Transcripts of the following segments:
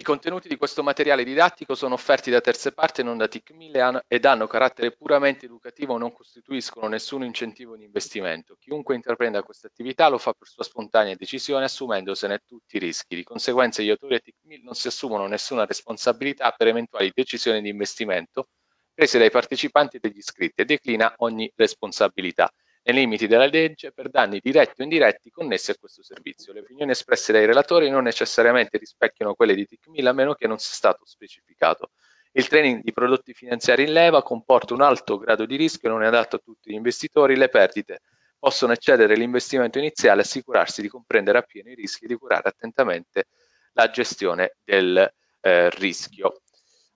I contenuti di questo materiale didattico sono offerti da terze parti e non da TIC Milan ed hanno carattere puramente educativo, non costituiscono nessun incentivo di investimento. Chiunque intraprenda questa attività lo fa per sua spontanea decisione assumendosene tutti i rischi. Di conseguenza gli autori di TIC Milan non si assumono nessuna responsabilità per eventuali decisioni di investimento prese dai partecipanti e dagli iscritti e declina ogni responsabilità nei limiti della legge per danni diretti o indiretti connessi a questo servizio. Le opinioni espresse dai relatori non necessariamente rispecchiano quelle di TICMIL a meno che non sia stato specificato. Il training di prodotti finanziari in leva comporta un alto grado di rischio e non è adatto a tutti gli investitori. Le perdite possono eccedere l'investimento iniziale e assicurarsi di comprendere appieno i rischi e di curare attentamente la gestione del eh, rischio.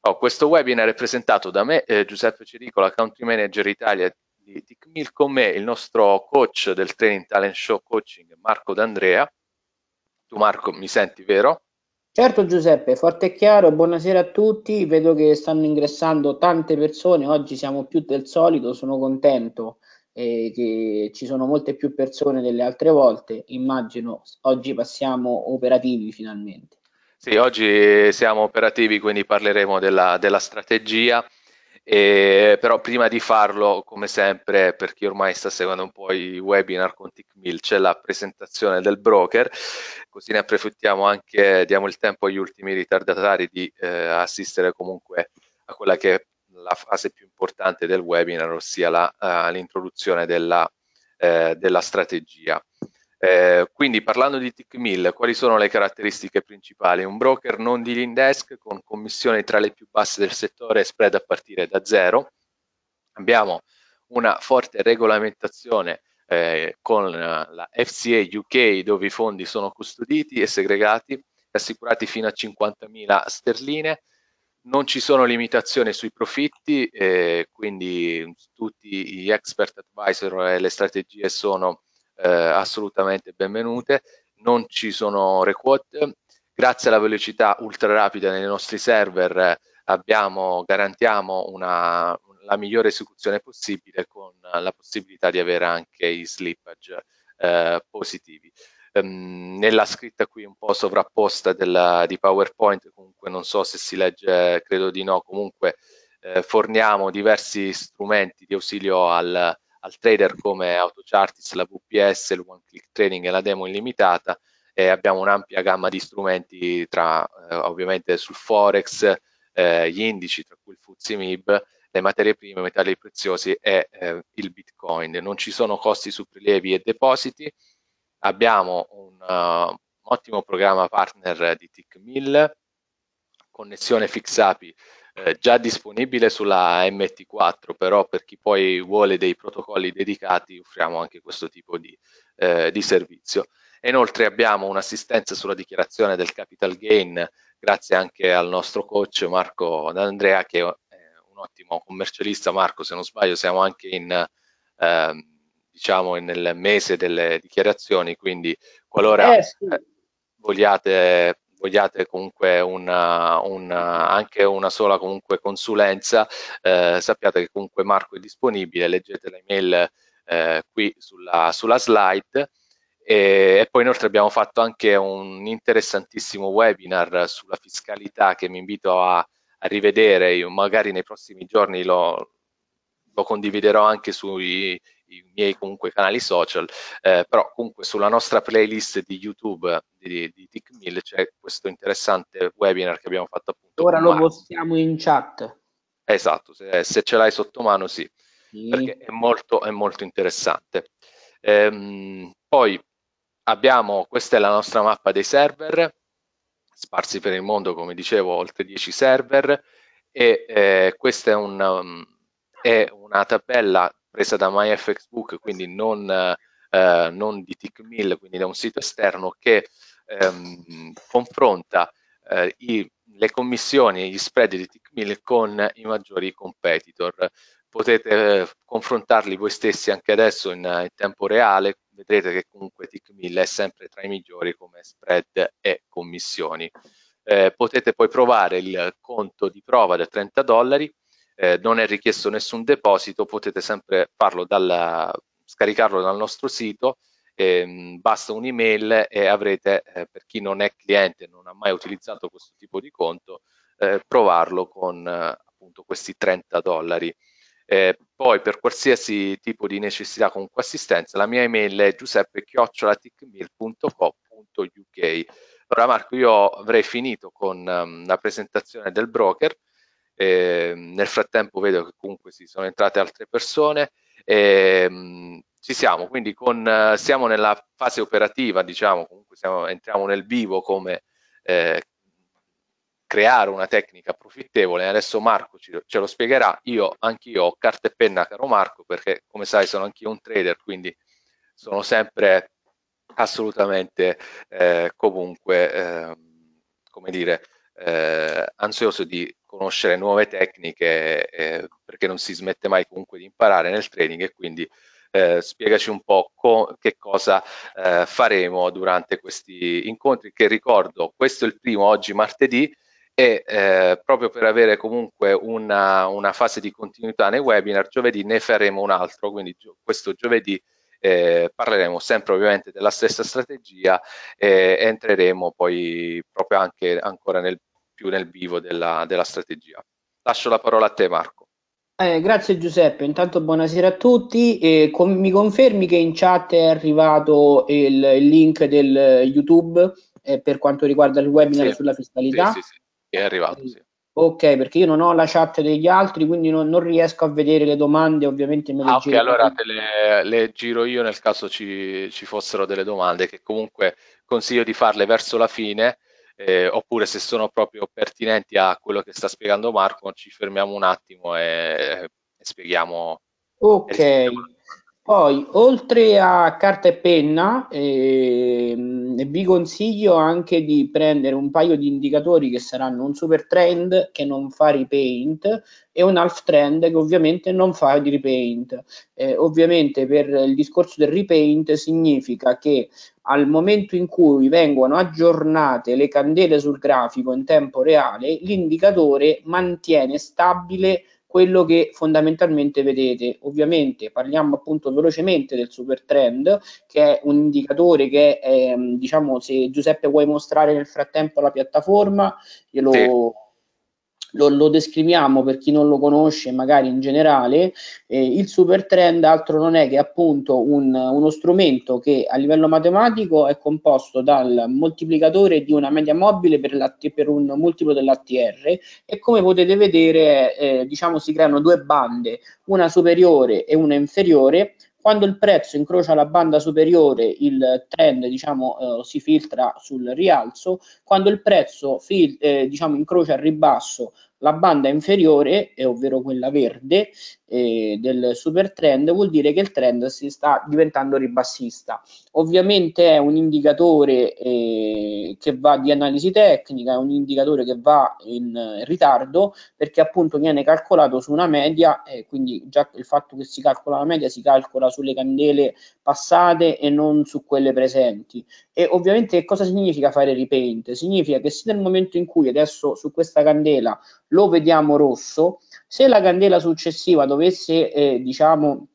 Oh, questo webinar è presentato da me, eh, Giuseppe Cericola, Country Manager Italia di Tic Mill, con me il nostro coach del Training Talent Show Coaching, Marco D'Andrea. Tu Marco mi senti, vero? Certo Giuseppe, forte e chiaro, buonasera a tutti, vedo che stanno ingressando tante persone, oggi siamo più del solito, sono contento eh, che ci sono molte più persone delle altre volte, immagino oggi passiamo operativi finalmente. Sì, oggi siamo operativi, quindi parleremo della, della strategia e, però prima di farlo, come sempre, per chi ormai sta seguendo un po' i webinar con TickMill, c'è la presentazione del broker, così ne approfittiamo anche, diamo il tempo agli ultimi ritardatari di eh, assistere comunque a quella che è la fase più importante del webinar, ossia eh, l'introduzione della, eh, della strategia. Eh, quindi parlando di Tickmill, quali sono le caratteristiche principali? Un broker non dealing desk con commissioni tra le più basse del settore e spread a partire da zero. Abbiamo una forte regolamentazione eh, con la FCA UK dove i fondi sono custoditi e segregati, e assicurati fino a 50.000 sterline. Non ci sono limitazioni sui profitti, eh, quindi tutti gli expert advisor e le strategie sono eh, assolutamente benvenute, non ci sono requote, grazie alla velocità ultra rapida nei nostri server abbiamo, garantiamo una, la migliore esecuzione possibile con la possibilità di avere anche i slippage eh, positivi. Um, nella scritta qui un po' sovrapposta della, di PowerPoint, comunque non so se si legge, credo di no, comunque eh, forniamo diversi strumenti di ausilio al, al trader come AutoChartis, la VPS, il One Click Trading e la demo illimitata e abbiamo un'ampia gamma di strumenti tra eh, ovviamente sul Forex, eh, gli indici tra cui il FTSE MIB, le materie prime, i metalli preziosi e eh, il Bitcoin. Non ci sono costi su prelievi e depositi, abbiamo un, uh, eh, un ottimo programma partner di TIC 1000, connessione fix API eh, già disponibile sulla MT4, però per chi poi vuole dei protocolli dedicati offriamo anche questo tipo di, eh, di servizio. E inoltre abbiamo un'assistenza sulla dichiarazione del capital gain, grazie anche al nostro coach Marco D'Andrea che è un ottimo commercialista. Marco, se non sbaglio, siamo anche in... Eh, diciamo nel mese delle dichiarazioni, quindi qualora eh, sì. vogliate vogliate comunque una, una, anche una sola consulenza, eh, sappiate che comunque Marco è disponibile, leggete l'email eh, qui sulla, sulla slide. E, e, poi inoltre abbiamo fatto anche un interessantissimo webinar sulla fiscalità che mi invito a, a rivedere, Io magari nei prossimi giorni lo, lo condividerò anche sui i miei comunque canali social, eh, però comunque sulla nostra playlist di YouTube di, di tic c'è questo interessante webinar che abbiamo fatto appunto. Ora lo postiamo in chat. Esatto, se, se ce l'hai sotto mano sì, sì, perché è molto, è molto interessante. Ehm, poi abbiamo, questa è la nostra mappa dei server, sparsi per il mondo, come dicevo, oltre 10 server e eh, questa è, un, um, è, una tabella presa da MyFXBook, quindi non, eh, eh, non di TickMill, quindi da un sito esterno che ehm, confronta eh, i, le commissioni e gli spread di TickMill con i maggiori competitor. Potete eh, confrontarli voi stessi anche adesso in, in, tempo reale, vedrete che comunque TickMill è sempre tra i migliori come spread e commissioni. Eh, potete poi provare il conto di prova da 30 dollari eh, non è richiesto nessun deposito, potete sempre farlo dalla, scaricarlo dal nostro sito, ehm, basta un'email e avrete, eh, per chi non è cliente, e non ha mai utilizzato questo tipo di conto, eh, provarlo con appunto questi 30 dollari. Eh, poi per qualsiasi tipo di necessità comunque assistenza la mia email è giuseppe.ticmil.co.uk Allora Marco io avrei finito con um, la presentazione del broker eh, nel frattempo vedo che comunque si sono entrate altre persone. E, ehm, mh, ci siamo, quindi con, siamo nella fase operativa, diciamo, comunque siamo, entriamo nel vivo come eh, creare una tecnica profittevole. Adesso Marco ci, ce lo spiegherà. Io anch'io ho carta e penna, caro Marco, perché come sai sono anch'io un trader, quindi sono sempre assolutamente eh, comunque, eh, come dire, eh, ansioso di conoscere nuove tecniche eh, perché non si smette mai comunque di imparare nel training e quindi eh, spiegaci un po' co che cosa eh, faremo durante questi incontri che ricordo questo è il primo oggi martedì e eh, proprio per avere comunque una, una, fase di continuità nei webinar giovedì ne faremo un altro quindi gio questo giovedì eh, parleremo sempre ovviamente della stessa strategia eh, e entreremo poi proprio anche ancora nel più nel vivo della, della strategia. Lascio la parola a te Marco. Eh, grazie Giuseppe, intanto buonasera a tutti. Eh, con, mi confermi che in chat è arrivato il, il link del YouTube eh, per quanto riguarda il webinar sì, sulla fiscalità? Sì, sì, sì, è arrivato. Sì. Ok, perché io non ho la chat degli altri, quindi non, non riesco a vedere le domande, ovviamente me le ah, giro. Ok, allora te le, le, giro io nel caso ci, ci fossero delle domande, che comunque consiglio di farle verso la fine, eh, oppure se sono proprio pertinenti a quello che sta spiegando Marco, ci fermiamo un attimo e, e spieghiamo. Ok. E spieghiamo poi, oltre a carta e penna, ehm, vi consiglio anche di prendere un paio di indicatori che saranno un super trend che non fa repaint e un half trend che ovviamente non fa di repaint. Eh, ovviamente per il discorso del repaint significa che al momento in cui vengono aggiornate le candele sul grafico in tempo reale, l'indicatore mantiene stabile quello che fondamentalmente vedete. Ovviamente parliamo appunto velocemente del super trend, che è un indicatore che, è, ehm, diciamo, se Giuseppe vuoi mostrare nel frattempo la piattaforma, glielo... Sì lo, lo, descriviamo per chi non lo conosce magari in generale, eh, il super trend altro non è che appunto un, uno strumento che a livello matematico è composto dal moltiplicatore di una media mobile per, per un multiplo dell'ATR e come potete vedere eh, diciamo si creano due bande, una superiore e una inferiore, quando il prezzo incrocia la banda superiore, il trend diciamo, eh, si filtra sul rialzo, quando il prezzo fil- eh, diciamo, incrocia al ribasso, la banda inferiore, eh, ovvero quella verde eh, del super trend, vuol dire che il trend si sta diventando ribassista. Ovviamente è un indicatore eh, che va di analisi tecnica, è un indicatore che va in ritardo perché appunto viene calcolato su una media, eh, quindi già il fatto che si calcola la media si calcola sulle candele passate e non su quelle presenti. E ovviamente cosa significa fare repaint? Significa che se nel momento in cui adesso su questa candela lo vediamo rosso, se la candela successiva dovesse, eh, diciamo,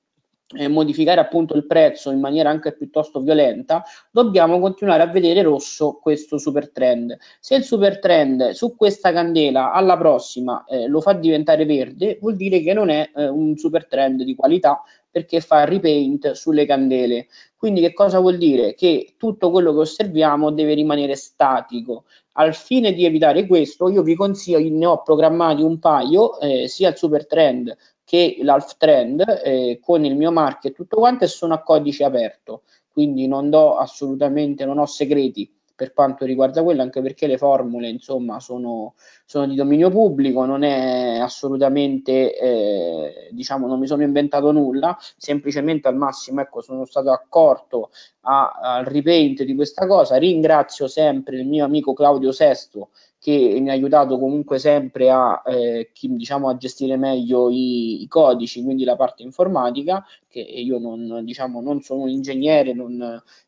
eh, modificare appunto il prezzo in maniera anche piuttosto violenta, dobbiamo continuare a vedere rosso questo super trend. Se il super trend su questa candela alla prossima eh, lo fa diventare verde, vuol dire che non è eh, un super trend di qualità, perché fa repaint sulle candele. Quindi che cosa vuol dire? Che tutto quello che osserviamo deve rimanere statico. Al fine di evitare questo, io vi consiglio, ne ho programmati un paio, eh, sia il Super Trend che l'Alf Trend, eh, con il mio marchio e tutto quanto, e sono a codice aperto. Quindi non do assolutamente, non ho segreti per quanto riguarda quello, anche perché le formule insomma sono, sono di dominio pubblico, non è assolutamente, eh, diciamo, non mi sono inventato nulla, semplicemente al massimo ecco, sono stato accorto a, al ripeto di questa cosa. Ringrazio sempre il mio amico Claudio Sesto che mi ha aiutato comunque sempre a, eh, diciamo, a gestire meglio i, i, codici, quindi la parte informatica, che io non, diciamo, non sono un ingegnere, non,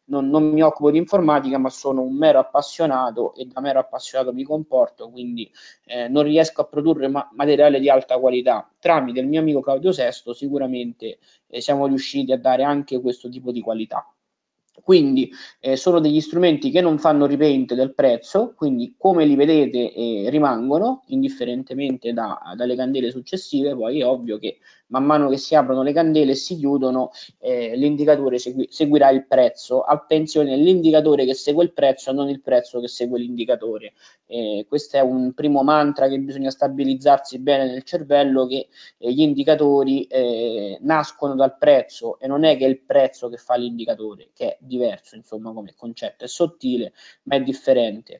non, non, mi occupo di informatica, ma sono un mero appassionato e da mero appassionato mi comporto, quindi eh, non riesco a produrre ma- materiale di alta qualità. Tramite il mio amico Claudio Sesto sicuramente eh, siamo riusciti a dare anche questo tipo di qualità. Quindi eh, sono degli strumenti che non fanno ripente del prezzo, quindi come li vedete eh, rimangono, indifferentemente da, dalle candele successive, poi è ovvio che man mano che si aprono le candele e si chiudono, eh, l'indicatore segui seguirà il prezzo. Attenzione, l'indicatore che segue il prezzo, non il prezzo che segue l'indicatore. Eh, questo è un primo mantra che bisogna stabilizzarsi bene nel cervello, che eh, gli indicatori eh, nascono dal prezzo e non è che è il prezzo che fa l'indicatore, che è diverso, insomma, come concetto, è sottile, ma è differente.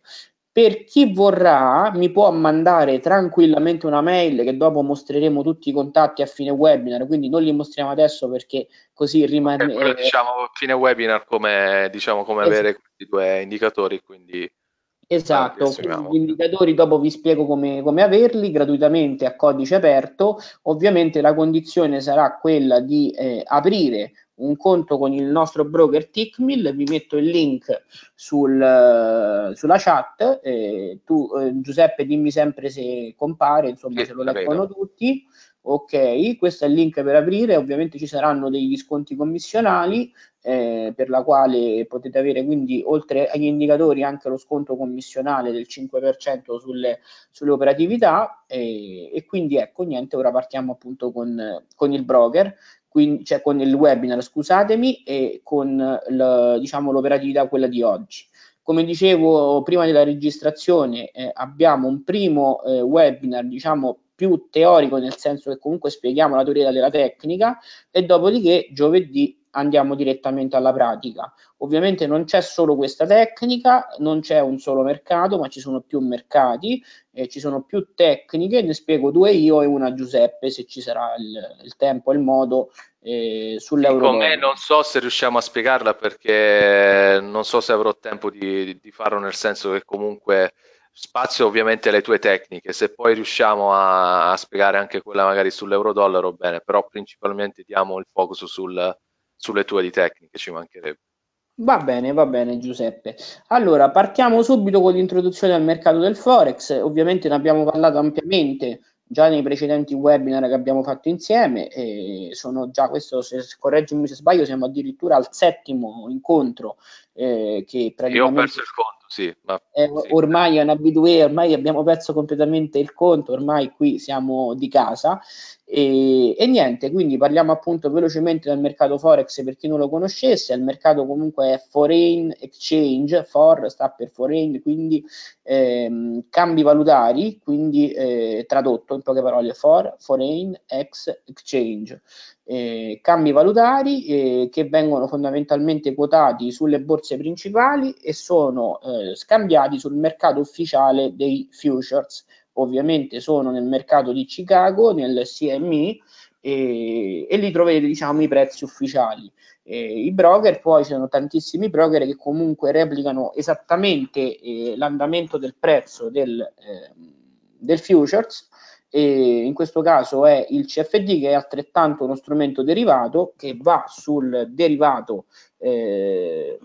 Per chi vorrà mi può mandare tranquillamente una mail che dopo mostreremo tutti i contatti a fine webinar, quindi non li mostriamo adesso perché così rimane... Okay, quello, diciamo fine webinar come, diciamo, come esatto. avere questi due indicatori, quindi... Esatto, gli indicatori dopo vi spiego come, come, averli gratuitamente a codice aperto. Ovviamente la condizione sarà quella di eh, aprire un conto con il nostro broker Tickmill, vi metto il link sul, eh, sulla chat, eh, tu eh, Giuseppe dimmi sempre se compare, insomma sì, se lo leggono tutti, ok, questo è il link per aprire, ovviamente ci saranno degli sconti commissionali, eh, per la quale potete avere quindi oltre agli indicatori anche lo sconto commissionale del 5% sulle, sulle operatività eh, e quindi ecco niente ora partiamo appunto con, con il broker quindi, cioè con il webinar scusatemi e con la, diciamo l'operatività quella di oggi come dicevo prima della registrazione eh, abbiamo un primo eh, webinar diciamo più teorico nel senso che comunque spieghiamo la teoria della tecnica e dopodiché giovedì andiamo direttamente alla pratica. Ovviamente non c'è solo questa tecnica, non c'è un solo mercato, ma ci sono più mercati, eh, ci sono più tecniche, ne spiego due io e una Giuseppe se ci sarà il, il tempo e il modo eh, sull'euro. Sì, ecco, non so se riusciamo a spiegarla perché non so se avrò tempo di, di farlo nel senso che comunque spazio ovviamente alle tue tecniche, se poi riusciamo a, a spiegare anche quella magari sull'euro dollaro bene, però principalmente diamo il focus sul, sulle tue di tecniche, ci mancherebbe. Va bene, va bene Giuseppe. Allora, partiamo subito con l'introduzione al mercato del Forex. Ovviamente ne abbiamo parlato ampiamente già nei precedenti webinar che abbiamo fatto insieme e sono già questo, se correggimi se sbaglio, siamo addirittura al settimo incontro eh, che praticamente... Io ho perso il conto, sì. Ma... È, sì. Ormai è un abitué, ormai abbiamo perso completamente il conto, ormai qui siamo di casa. E, e, niente, quindi parliamo appunto velocemente del mercato Forex per chi non lo conoscesse, il mercato comunque è Foreign Exchange, FOR sta per Foreign, quindi ehm, cambi valutari, quindi eh, tradotto in poche parole FOR, Foreign Ex Exchange eh, cambi valutari eh, che vengono fondamentalmente quotati sulle borse principali e sono eh, scambiati sul mercato ufficiale dei futures. Ovviamente sono nel mercato di Chicago, nel CME, e, e lì troverete diciamo, i prezzi ufficiali. Eh, I broker, poi ci sono tantissimi broker che comunque replicano esattamente eh, l'andamento del prezzo del, eh, del futures e in questo caso è il CFD che è altrettanto uno strumento derivato che va sul derivato eh,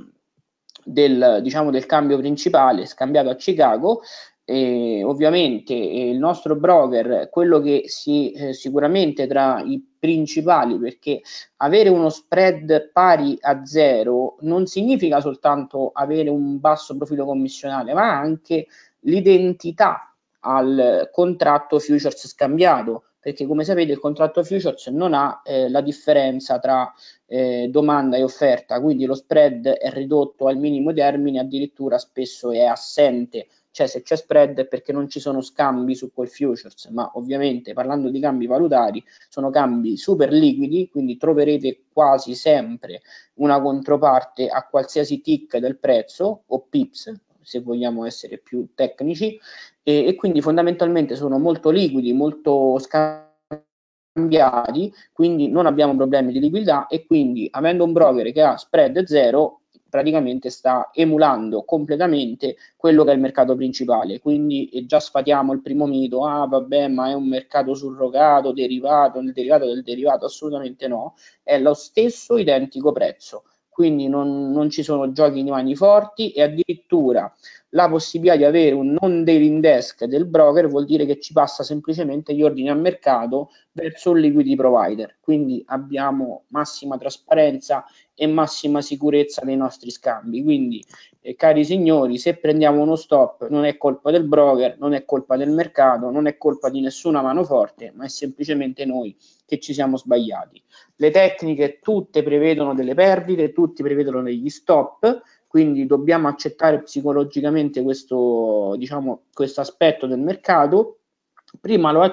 del, diciamo, del cambio principale scambiato a Chicago eh, ovviamente il nostro broker quello che si eh, sicuramente tra i principali perché avere uno spread pari a zero non significa soltanto avere un basso profilo commissionale ma anche l'identità al contratto futures scambiato, perché come sapete il contratto futures non ha eh, la differenza tra eh, domanda e offerta, quindi lo spread è ridotto al minimo termine, addirittura spesso è assente, cioè se c'è spread è perché non ci sono scambi su quel futures, ma ovviamente parlando di cambi valutari sono cambi super liquidi, quindi troverete quasi sempre una controparte a qualsiasi tick del prezzo o pips, se vogliamo essere più tecnici, e, e quindi fondamentalmente sono molto liquidi, molto scambiati, quindi non abbiamo problemi di liquidità e quindi avendo un broker che ha spread zero, praticamente sta emulando completamente quello che è il mercato principale. Quindi già sfatiamo il primo mito, ah vabbè, ma è un mercato surrogato, derivato, nel derivato del derivato, assolutamente no, è lo stesso identico prezzo quindi non, non ci sono giochi di mani forti e addirittura la possibilità di avere un non dealing desk del broker vuol dire che ci passa semplicemente gli ordini a mercato verso il liquidity provider, quindi abbiamo massima trasparenza e massima sicurezza nei nostri scambi. Quindi, eh, cari signori, se prendiamo uno stop non è colpa del broker, non è colpa del mercato, non è colpa di nessuna mano forte, ma è semplicemente noi che ci siamo sbagliati. Le tecniche tutte prevedono delle perdite, tutti prevedono degli stop, quindi dobbiamo accettare psicologicamente questo, diciamo, questo aspetto del mercato. Prima lo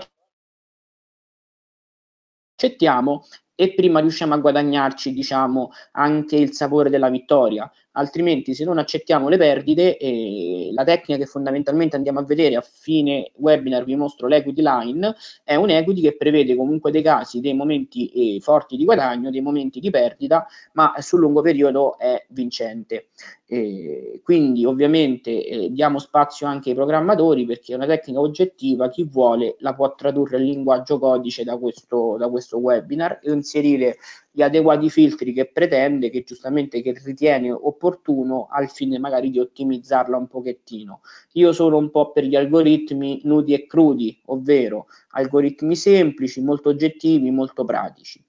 accettiamo e prima riusciamo a guadagnarci diciamo, anche il sapore della vittoria altrimenti se non accettiamo le perdite eh, la tecnica che fondamentalmente andiamo a vedere a fine webinar vi mostro l'equity line è un equity che prevede comunque dei casi dei momenti eh, forti di guadagno dei momenti di perdita ma sul lungo periodo è vincente eh, quindi ovviamente eh, diamo spazio anche ai programmatori perché è una tecnica oggettiva chi vuole la può tradurre in linguaggio codice da questo, da questo webinar e inserire gli adeguati filtri che pretende, che giustamente che ritiene opportuno al fine magari di ottimizzarla un pochettino. Io sono un po' per gli algoritmi nudi e crudi, ovvero algoritmi semplici, molto oggettivi, molto pratici.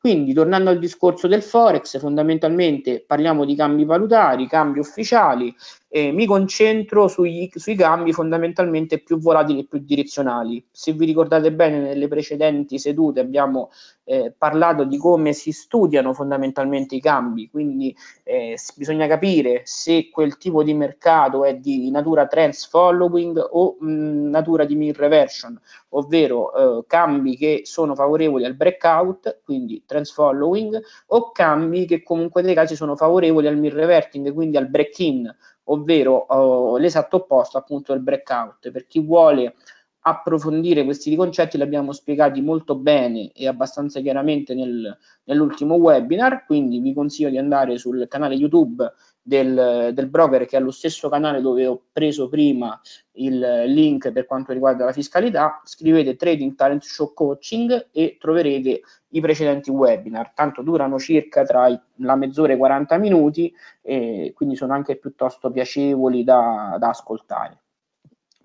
Quindi tornando al discorso del Forex, fondamentalmente parliamo di cambi valutari, cambi ufficiali, eh, mi concentro sui, sui cambi fondamentalmente più volatili e più direzionali. Se vi ricordate bene, nelle precedenti sedute abbiamo eh, parlato di come si studiano fondamentalmente i cambi, quindi eh, bisogna capire se quel tipo di mercato è di natura trends following o mh, mm, natura di mean reversion, ovvero eh, cambi che sono favorevoli al breakout, quindi trends following, o cambi che comunque nei casi sono favorevoli al mean reverting, quindi al break in ovvero oh, l'esatto opposto appunto del breakout. Per chi vuole approfondire questi concetti li abbiamo spiegati molto bene e abbastanza chiaramente nel, nell'ultimo webinar, quindi vi consiglio di andare sul canale YouTube del, del, broker che è lo stesso canale dove ho preso prima il link per quanto riguarda la fiscalità, scrivete Trading Talent Show Coaching e troverete i precedenti webinar, tanto durano circa tra la mezz'ora e 40 minuti e quindi sono anche piuttosto piacevoli da, da ascoltare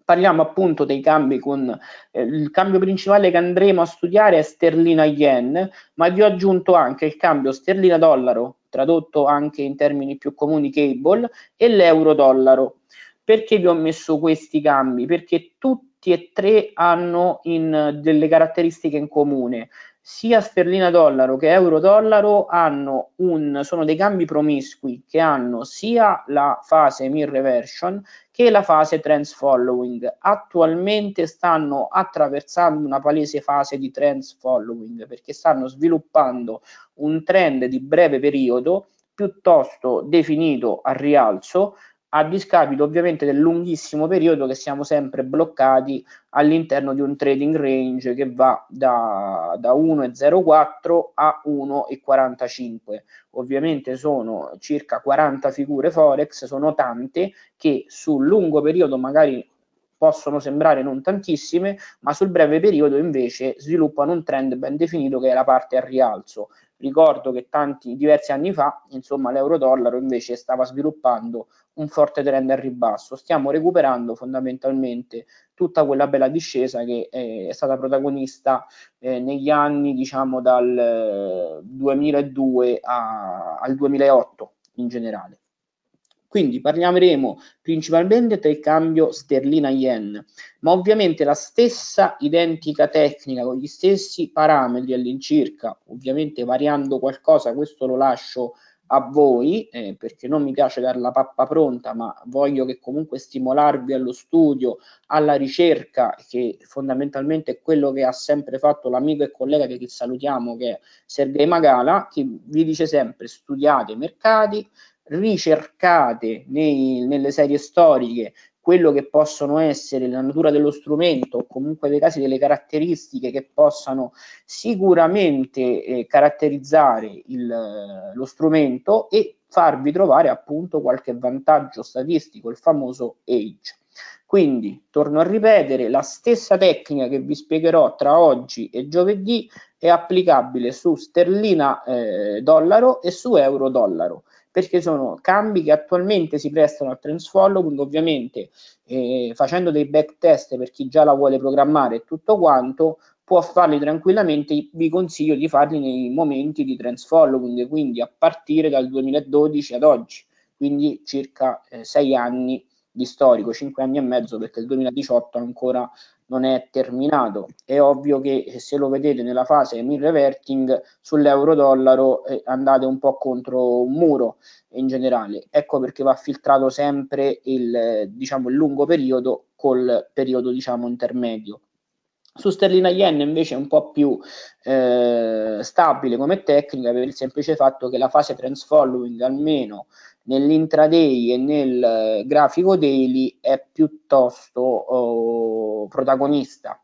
parliamo appunto dei cambi con eh, il cambio principale che andremo a studiare è sterlina yen ma vi ho aggiunto anche il cambio sterlina dollaro tradotto anche in termini più comuni cable, e l'euro-dollaro. Perché vi ho messo questi cambi? Perché tutti e tre hanno in, delle caratteristiche in comune sia sterlina dollaro che euro dollaro hanno un, sono dei cambi promiscui che hanno sia la fase mean reversion che la fase trends following. Attualmente stanno attraversando una palese fase di trends following perché stanno sviluppando un trend di breve periodo piuttosto definito a rialzo a discapito ovviamente del lunghissimo periodo che siamo sempre bloccati all'interno di un trading range che va da, da 1,04 a 1,45. Ovviamente sono circa 40 figure Forex, sono tante che sul lungo periodo magari possono sembrare non tantissime, ma sul breve periodo invece sviluppano un trend ben definito che è la parte al rialzo. Ricordo che tanti, diversi anni fa, insomma, l'euro-dollaro invece stava sviluppando un forte trend al ribasso. Stiamo recuperando fondamentalmente tutta quella bella discesa che eh, è stata protagonista eh, negli anni, diciamo, dal 2002 eh, a, al 2008 in generale. Quindi parleremo principalmente del cambio sterlina-yen, ma ovviamente la stessa identica tecnica con gli stessi parametri all'incirca, ovviamente variando qualcosa, questo lo lascio a voi, eh, perché non mi piace dare la pappa pronta, ma voglio che comunque stimolarvi allo studio, alla ricerca, che fondamentalmente è quello che ha sempre fatto l'amico e collega che salutiamo, che è Sergei Magala, che vi dice sempre studiate i mercati, ricercate nei, nelle serie storiche quello che possono essere la natura dello strumento o comunque dei casi delle caratteristiche che possano sicuramente eh, caratterizzare il, eh, lo strumento e farvi trovare appunto qualche vantaggio statistico, il famoso age. Quindi torno a ripetere, la stessa tecnica che vi spiegherò tra oggi e giovedì è applicabile su sterlina eh, dollaro e su euro dollaro perché sono cambi che attualmente si prestano al trend follow, quindi ovviamente eh, facendo dei backtest per chi già la vuole programmare e tutto quanto, può farli tranquillamente, vi consiglio di farli nei momenti di trend follow, quindi, a partire dal 2012 ad oggi, quindi circa 6 eh, anni di storico, cinque anni e mezzo perché il 2018 ancora non è terminato. È ovvio che eh, se lo vedete nella fase mid reverting sull'euro-dollaro eh, andate un po' contro un muro in generale. Ecco perché va filtrato sempre il, eh, diciamo, il lungo periodo col periodo diciamo, intermedio. Su sterlina yen invece è un po' più eh, stabile come tecnica per il semplice fatto che la fase trans following almeno nell'intraday e nel eh, grafico daily è piuttosto eh, protagonista.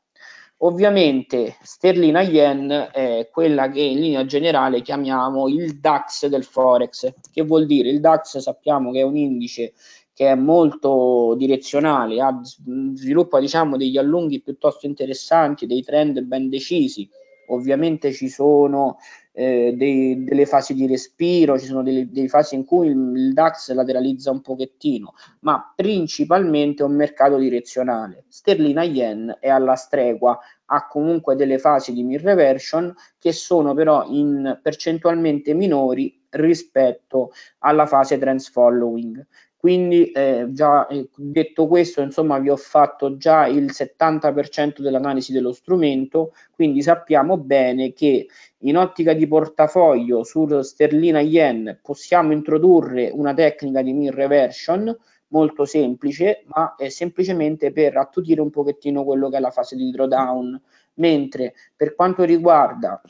Ovviamente sterlina yen è quella che in linea generale chiamiamo il DAX del Forex, che vuol dire il DAX sappiamo che è un indice che è molto direzionale, ha, sviluppa diciamo, degli allunghi piuttosto interessanti, dei trend ben decisi. Ovviamente ci sono eh, dei, delle fasi di respiro, ci sono delle, delle fasi in cui il, il, DAX lateralizza un pochettino, ma principalmente è un mercato direzionale. Sterlina Yen è alla stregua, ha comunque delle fasi di mid reversion che sono però in percentualmente minori rispetto alla fase trends following. Quindi eh, già eh, detto questo, insomma, vi ho fatto già il 70% dell'analisi dello strumento, quindi sappiamo bene che in ottica di portafoglio su sterlina yen possiamo introdurre una tecnica di mean reversion molto semplice, ma è semplicemente per attutire un pochettino quello che è la fase di drawdown, mentre per quanto riguarda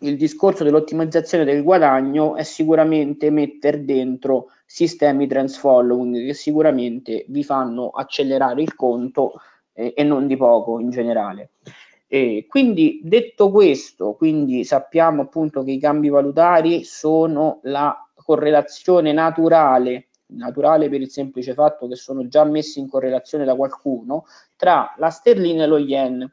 il discorso dell'ottimizzazione del guadagno è sicuramente mettere dentro sistemi trans following che sicuramente vi fanno accelerare il conto eh, e non di poco in generale. E quindi detto questo, quindi sappiamo appunto che i cambi valutari sono la correlazione naturale, naturale per il semplice fatto che sono già messi in correlazione da qualcuno, tra la sterlina e lo yen.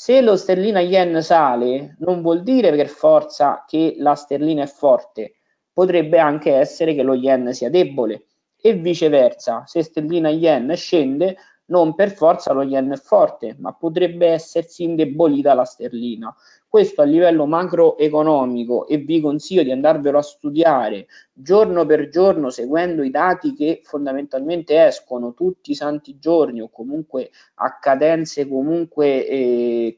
Se lo sterlina yen sale non vuol dire per forza che la sterlina è forte, potrebbe anche essere che lo yen sia debole e viceversa, se sterlina yen scende non per forza lo yen è forte, ma potrebbe essersi indebolita la sterlina. Questo a livello macroeconomico e vi consiglio di andarvelo a studiare giorno per giorno seguendo i dati che fondamentalmente escono tutti i santi giorni o comunque a cadenze comunque eh,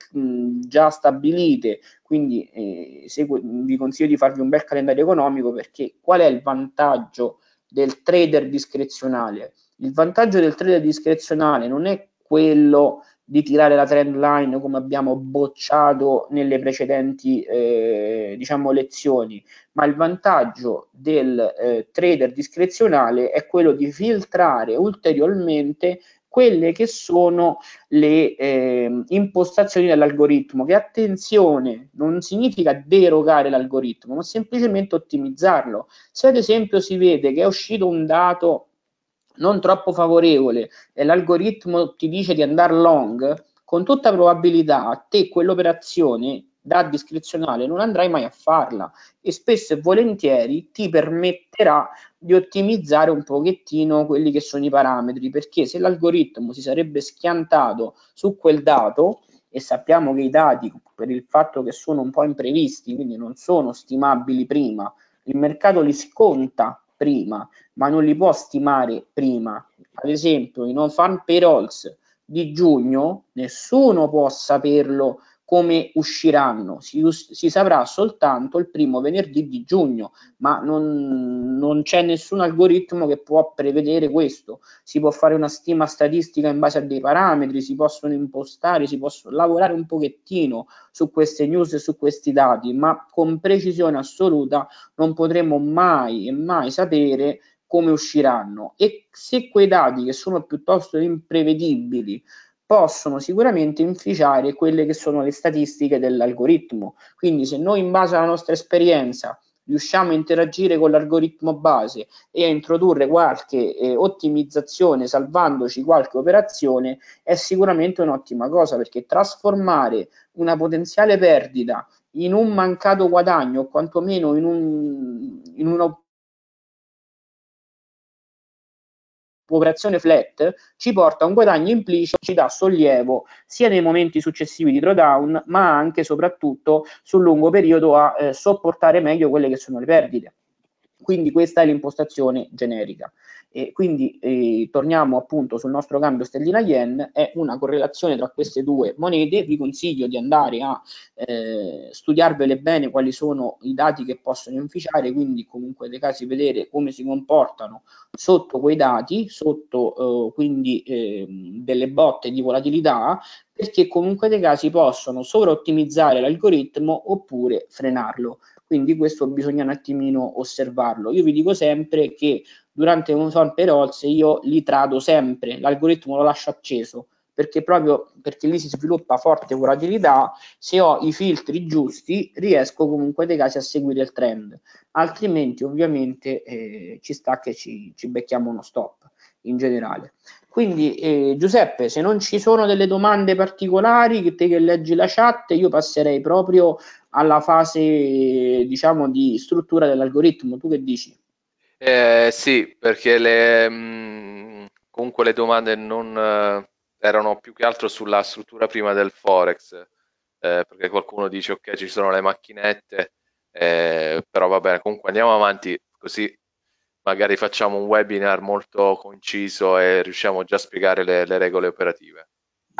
già stabilite. Quindi eh, segu- vi consiglio di farvi un bel calendario economico perché qual è il vantaggio del trader discrezionale? Il vantaggio del trader discrezionale non è quello di tirare la trend line come abbiamo bocciato nelle precedenti eh, diciamo, lezioni, ma il vantaggio del eh, trader discrezionale è quello di filtrare ulteriormente quelle che sono le eh, impostazioni dell'algoritmo, che attenzione non significa derogare l'algoritmo, ma semplicemente ottimizzarlo. Se ad esempio si vede che è uscito un dato non troppo favorevole e l'algoritmo ti dice di andare long, con tutta probabilità a te quell'operazione da discrezionale non andrai mai a farla e spesso e volentieri ti permetterà di ottimizzare un pochettino quelli che sono i parametri perché se l'algoritmo si sarebbe schiantato su quel dato e sappiamo che i dati per il fatto che sono un po' imprevisti quindi non sono stimabili prima il mercato li sconta prima, ma non li può stimare prima. Ad esempio, i non farm payrolls di giugno nessuno può saperlo come usciranno. Si, si, saprà soltanto il primo venerdì di giugno, ma non, non, c'è nessun algoritmo che può prevedere questo. Si può fare una stima statistica in base a dei parametri, si possono impostare, si possono lavorare un pochettino su queste news e su questi dati, ma con precisione assoluta non potremo mai e mai sapere come usciranno e se quei dati che sono piuttosto imprevedibili possono sicuramente inficiare quelle che sono le statistiche dell'algoritmo. Quindi se noi in base alla nostra esperienza riusciamo a interagire con l'algoritmo base e a introdurre qualche eh, ottimizzazione salvandoci qualche operazione è sicuramente un'ottima cosa perché trasformare una potenziale perdita in un mancato guadagno o quantomeno in, un, in una operazione flat ci porta a un guadagno implicito, ci dà sollievo sia nei momenti successivi di drawdown, ma anche e soprattutto sul lungo periodo a eh, sopportare meglio quelle che sono le perdite. Quindi questa è l'impostazione generica. E quindi eh, torniamo appunto sul nostro cambio sterlina yen, è una correlazione tra queste due monete, vi consiglio di andare a eh, studiarvele bene quali sono i dati che possono inficiare, quindi comunque dei casi vedere come si comportano sotto quei dati, sotto eh, quindi ehm, delle botte di volatilità, perché comunque dei casi possono sovraottimizzare l'algoritmo oppure frenarlo. Quindi questo bisogna un attimino osservarlo. Io vi dico sempre che durante un son per olse io li trado sempre, l'algoritmo lo lascio acceso perché proprio perché lì si sviluppa forte volatilità, se ho i filtri giusti riesco comunque dei casi a seguire il trend, altrimenti ovviamente eh, ci sta che ci, ci becchiamo uno stop in generale. Quindi eh, Giuseppe, se non ci sono delle domande particolari, che te che leggi la chat, io passerei proprio alla fase diciamo di struttura dell'algoritmo. Tu che dici? Eh, sì, perché le, mh, mm, comunque le domande non, eh, erano più che altro sulla struttura prima del forex. Eh, perché qualcuno dice ok ci sono le macchinette eh, però va bene comunque andiamo avanti così magari facciamo un webinar molto conciso e riusciamo già a spiegare le, le regole operative.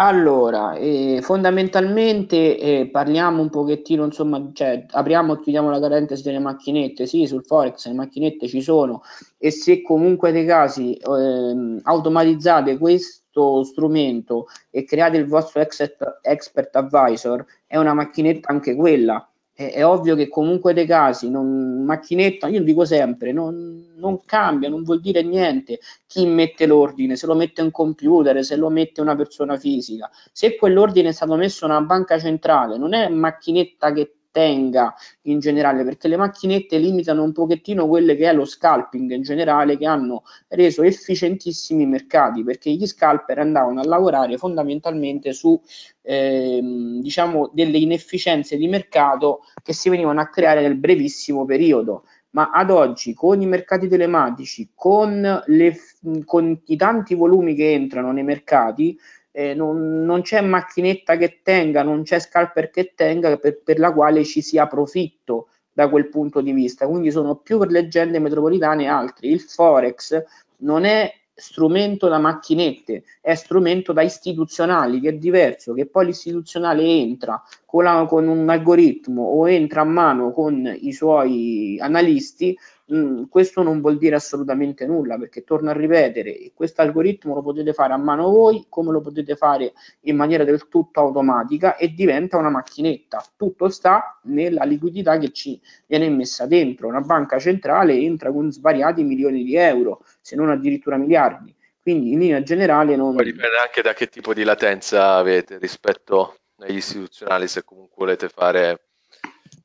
Allora, eh, fondamentalmente eh, parliamo un pochettino, insomma, cioè, apriamo e chiudiamo la parentesi delle macchinette, sì, sul Forex le macchinette ci sono e se comunque dei casi eh, automatizzate questo strumento e create il vostro expert, expert advisor, è una macchinetta anche quella, è, è, ovvio che comunque dei casi, non, macchinetta, io dico sempre, non, non, cambia, non vuol dire niente chi mette l'ordine, se lo mette un computer, se lo mette una persona fisica. Se quell'ordine è stato messo in una banca centrale, non è macchinetta che tenga in generale, perché le macchinette limitano un pochettino quelle che è lo scalping in generale, che hanno reso efficientissimi i mercati, perché gli scalper andavano a lavorare fondamentalmente su ehm, diciamo delle inefficienze di mercato che si venivano a creare nel brevissimo periodo ma ad oggi con i mercati telematici, con, le, con, i tanti volumi che entrano nei mercati, eh, non, non, c'è macchinetta che tenga, non c'è scalper che tenga per, per, la quale ci sia profitto da quel punto di vista. Quindi sono più per leggende metropolitane e altri. Il Forex non è strumento da macchinette, è strumento da istituzionali, che è diverso, che poi l'istituzionale entra con, la, con un algoritmo o entra a mano con i suoi analisti, mh, mm, questo non vuol dire assolutamente nulla, perché torno a ripetere, questo algoritmo lo potete fare a mano voi, come lo potete fare in maniera del tutto automatica e diventa una macchinetta. Tutto sta nella liquidità che ci viene messa dentro. Una banca centrale entra con svariati milioni di euro, se non addirittura miliardi. Quindi in linea generale non... dipende anche da che tipo di latenza avete rispetto negli istituzionali se comunque volete fare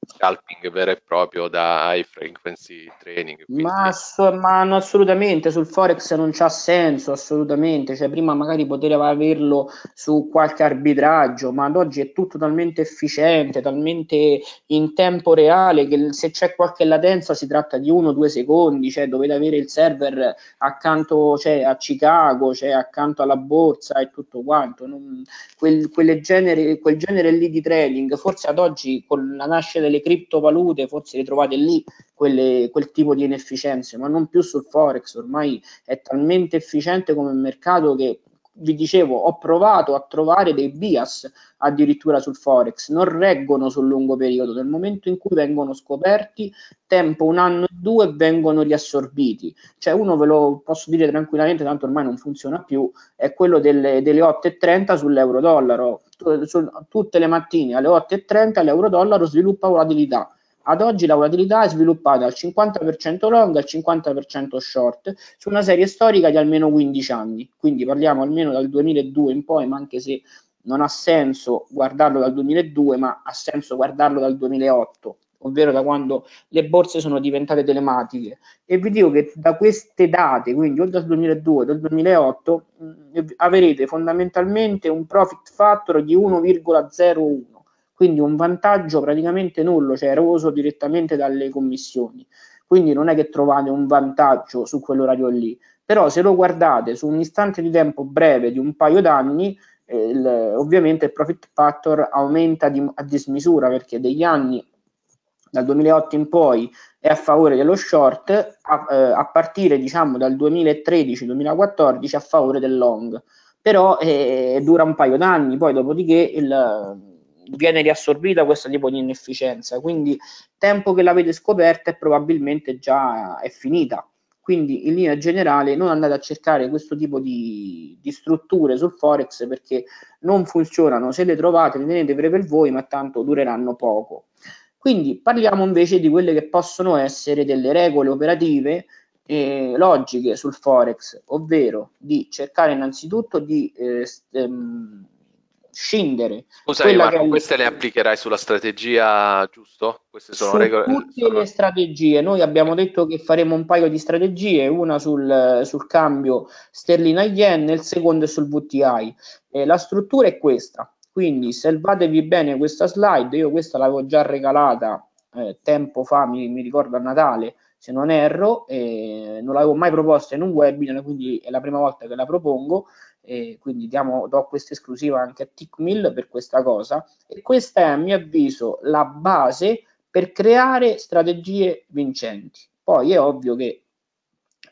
scalping vero e proprio da high frequency training. Quindi... Ma, ma no, assolutamente sul forex non c'ha senso, assolutamente. Cioè, prima magari poteva averlo su qualche arbitraggio, ma ad oggi è tutto talmente efficiente, talmente in tempo reale che se c'è qualche latenza si tratta di uno o due secondi, cioè dovete avere il server accanto cioè, a Chicago, cioè, accanto alla borsa e tutto quanto. Non... Quel, genere, quel genere lì di trading, forse ad oggi con la nascita delle delle criptovalute, forse ritrovate lì quelle, quel tipo di inefficienze, ma non più sul Forex, ormai è talmente efficiente come mercato che vi dicevo, ho provato a trovare dei bias addirittura sul Forex, non reggono sul lungo periodo, nel momento in cui vengono scoperti, tempo un anno e due vengono riassorbiti. Cioè uno ve lo posso dire tranquillamente, tanto ormai non funziona più, è quello delle, delle 8,30 sull'euro-dollaro. Tutte le mattine alle 8,30 l'euro-dollaro sviluppa volatilità ad oggi la volatilità è sviluppata al 50% long e al 50% short su una serie storica di almeno 15 anni, quindi parliamo almeno dal 2002 in poi, ma anche se non ha senso guardarlo dal 2002, ma ha senso guardarlo dal 2008, ovvero da quando le borse sono diventate telematiche. E vi dico che da queste date, quindi o dal 2002 dal 2008, avrete fondamentalmente un profit factor di 1,01 quindi un vantaggio praticamente nullo, cioè eroso direttamente dalle commissioni. Quindi non è che trovate un vantaggio su quell'orario lì, però se lo guardate su un istante di tempo breve di un paio d'anni, eh, il, ovviamente il profit factor aumenta di, a dismisura perché degli anni dal 2008 in poi è a favore dello short, a, eh, a partire diciamo dal 2013-2014 a favore del long, però eh, dura un paio d'anni, poi dopodiché il viene riassorbita questo tipo di inefficienza, quindi tempo che l'avete scoperta è probabilmente già è finita. Quindi in linea generale non andate a cercare questo tipo di, di strutture sul Forex perché non funzionano, se le trovate le tenete pure per voi, ma tanto dureranno poco. Quindi parliamo invece di quelle che possono essere delle regole operative eh, logiche sul Forex, ovvero di cercare innanzitutto di eh, ehm, scindere. Scusa, Quella ma queste le applicherai sulla strategia, giusto? Queste sono su regole. Tutte sono... le strategie. Noi abbiamo detto che faremo un paio di strategie, una sul, sul cambio sterlina-yen, il secondo sul VTI. Eh, la struttura è questa. Quindi salvatevi bene questa slide, io questa l'avevo già regalata eh, tempo fa, mi, mi ricordo a Natale, se non erro, eh, non l'avevo mai proposta in un webinar, quindi è la prima volta che la propongo e quindi diamo, do questa esclusiva anche a TickMill per questa cosa e questa è a mio avviso la base per creare strategie vincenti. Poi è ovvio che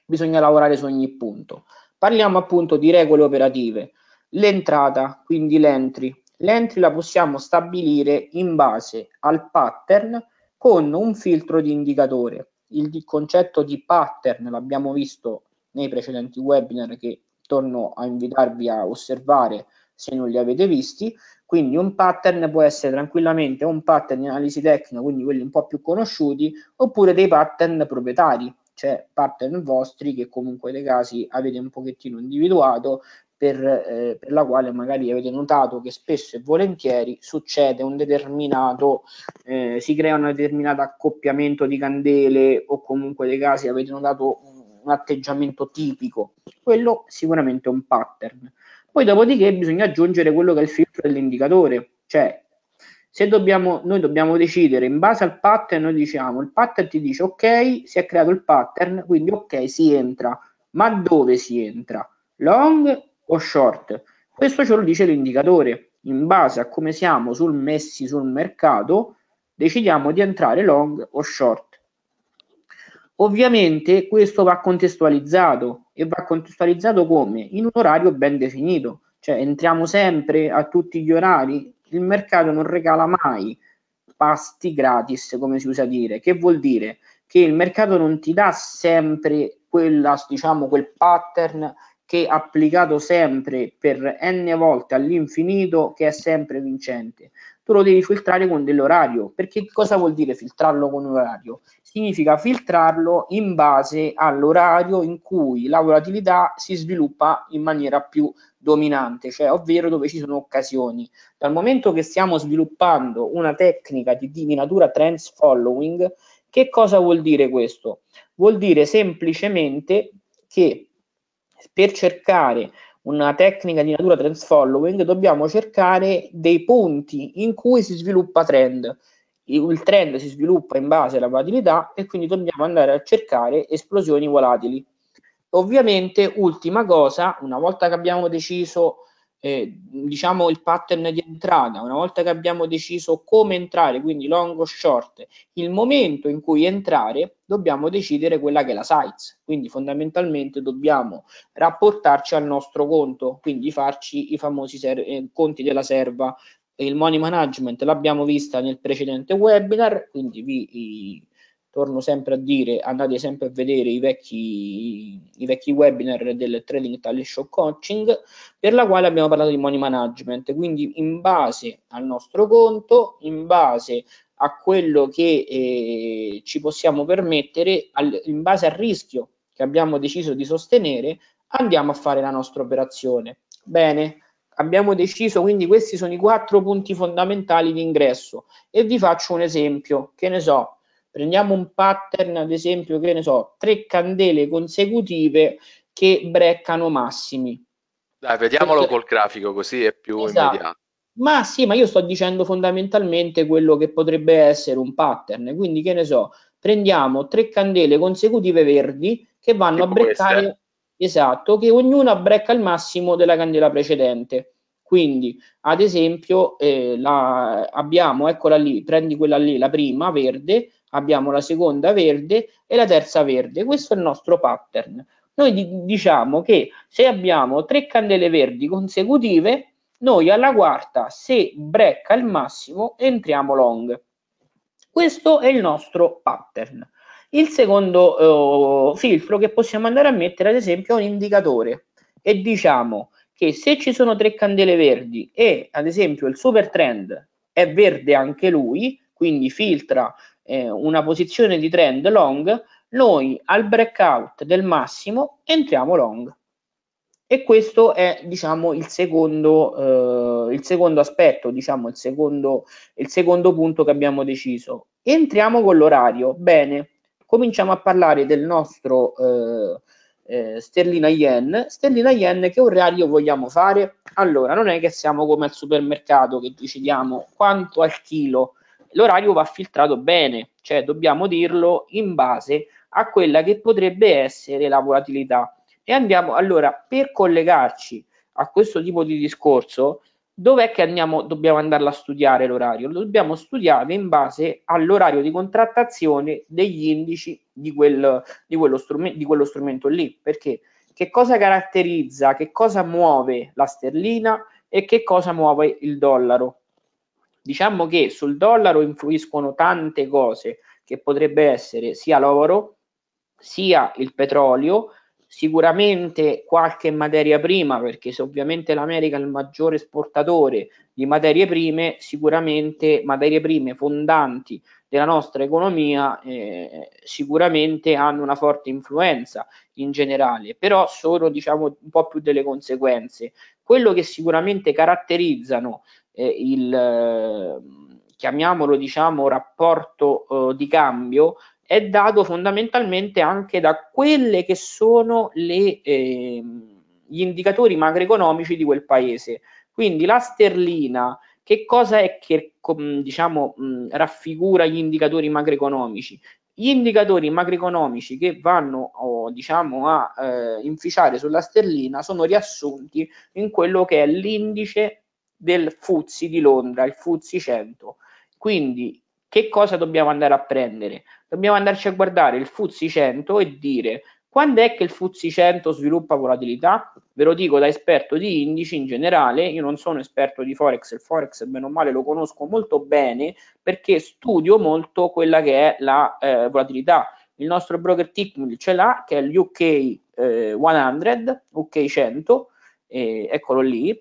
bisogna lavorare su ogni punto. Parliamo appunto di regole operative. L'entrata, quindi l'entry. L'entry la possiamo stabilire in base al pattern con un filtro di indicatore. Il concetto di pattern l'abbiamo visto nei precedenti webinar che torno a invitarvi a osservare se non li avete visti. Quindi un pattern può essere tranquillamente un pattern di analisi tecnica, quindi quelli un po' più conosciuti, oppure dei pattern proprietari, cioè pattern vostri che comunque dei casi avete un pochettino individuato, per, eh, per, la quale magari avete notato che spesso e volentieri succede un determinato, eh, si crea un determinato accoppiamento di candele o comunque dei casi avete notato un un atteggiamento tipico, quello sicuramente è un pattern. Poi dopodiché bisogna aggiungere quello che è il filtro dell'indicatore, cioè se dobbiamo, noi dobbiamo decidere in base al pattern, noi diciamo il pattern ti dice ok, si è creato il pattern, quindi ok, si entra, ma dove si entra? Long o short? Questo ce lo dice l'indicatore, in base a come siamo sul messi sul mercato, decidiamo di entrare long o short. Ovviamente questo va contestualizzato e va contestualizzato come? In un orario ben definito, cioè entriamo sempre a tutti gli orari, il mercato non regala mai pasti gratis, come si usa dire, che vuol dire che il mercato non ti dà sempre quella, diciamo, quel pattern che applicato sempre per n volte all'infinito che è sempre vincente tu lo devi filtrare con dell'orario. Perché cosa vuol dire filtrarlo con un orario? Significa filtrarlo in base all'orario in cui la volatilità si sviluppa in maniera più dominante, cioè ovvero dove ci sono occasioni. Dal momento che stiamo sviluppando una tecnica di divinatura trends following, che cosa vuol dire questo? Vuol dire semplicemente che per cercare una tecnica di natura trend following, dobbiamo cercare dei punti in cui si sviluppa trend. Il trend si sviluppa in base alla volatilità e quindi dobbiamo andare a cercare esplosioni volatili. Ovviamente, ultima cosa, una volta che abbiamo deciso eh, diciamo il pattern di entrata, una volta che abbiamo deciso come entrare, quindi long o short, il momento in cui entrare, dobbiamo decidere quella che è la size, quindi fondamentalmente dobbiamo rapportarci al nostro conto, quindi farci i famosi eh, conti della serva il money management l'abbiamo vista nel precedente webinar, quindi vi torno sempre a dire, andate sempre a vedere i vecchi, i vecchi webinar del Trading Italy Show Coaching, per la quale abbiamo parlato di money management, quindi in base al nostro conto, in base a quello che eh, ci possiamo permettere, al, in base al rischio che abbiamo deciso di sostenere, andiamo a fare la nostra operazione. Bene, abbiamo deciso, quindi questi sono i quattro punti fondamentali di ingresso e vi faccio un esempio, che ne so, Prendiamo un pattern, ad esempio, che ne so, tre candele consecutive che breccano massimi. Dai, vediamolo Questo... col grafico, così è più esatto. immediato. Ma sì, ma io sto dicendo fondamentalmente quello che potrebbe essere un pattern. Quindi, che ne so, prendiamo tre candele consecutive verdi che vanno tipo a breccare. Queste. Esatto, che ognuna brecca il massimo della candela precedente. Quindi, ad esempio, eh, la, abbiamo, eccola lì, prendi quella lì, la prima, verde, abbiamo la seconda verde e la terza verde. Questo è il nostro pattern. Noi diciamo che se abbiamo tre candele verdi consecutive, noi alla quarta, se break al massimo, entriamo long. Questo è il nostro pattern. Il secondo eh, filtro che possiamo andare a mettere, ad esempio, è un indicatore e diciamo che se ci sono tre candele verdi e, ad esempio, il super trend è verde anche lui, quindi filtra eh, una posizione di trend long, noi al breakout del massimo entriamo long. E questo è diciamo, il, secondo, eh, il secondo aspetto, diciamo, il, secondo, il secondo punto che abbiamo deciso. Entriamo con l'orario. Bene, cominciamo a parlare del nostro eh, eh, sterlina yen. Sterlina yen che orario vogliamo fare? Allora, non è che siamo come al supermercato che decidiamo quanto al chilo l'orario va filtrato bene, cioè dobbiamo dirlo in base a quella che potrebbe essere la volatilità. E andiamo allora per collegarci a questo tipo di discorso, dov'è che andiamo, dobbiamo andarla a studiare l'orario? Lo dobbiamo studiare in base all'orario di contrattazione degli indici di, quel, di, quello, strumento, di quello strumento lì, perché che cosa caratterizza, che cosa muove la sterlina e che cosa muove il dollaro. Diciamo che sul dollaro influiscono tante cose, che potrebbe essere sia l'oro, sia il petrolio, sicuramente qualche materia prima, perché se ovviamente l'America è il maggiore esportatore di materie prime, sicuramente materie prime fondanti della nostra economia eh, sicuramente hanno una forte influenza in generale, però sono diciamo un po' più delle conseguenze. Quello che sicuramente caratterizzano eh, il chiamiamolo diciamo rapporto eh, di cambio è dato fondamentalmente anche da quelle che sono le, eh, gli indicatori macroeconomici di quel paese. Quindi la sterlina, che cosa è che diciamo, mm, raffigura gli indicatori macroeconomici? Gli indicatori macroeconomici che vanno oh, diciamo, a eh, inficiare sulla sterlina sono riassunti in quello che è l'indice del Fuzzi di Londra, il Fuzzi 100. Quindi che cosa dobbiamo andare a prendere? Dobbiamo andarci a guardare il Fuzzi 100 e dire quando è che il Fuzzi 100 sviluppa volatilità? Ve lo dico da esperto di indici in generale, io non sono esperto di Forex, il Forex bene o male lo conosco molto bene perché studio molto quella che è la eh, volatilità. Il nostro broker Tickmill ce l'ha, che è l'UK eh, 100, UK 100, eh, eccolo lì,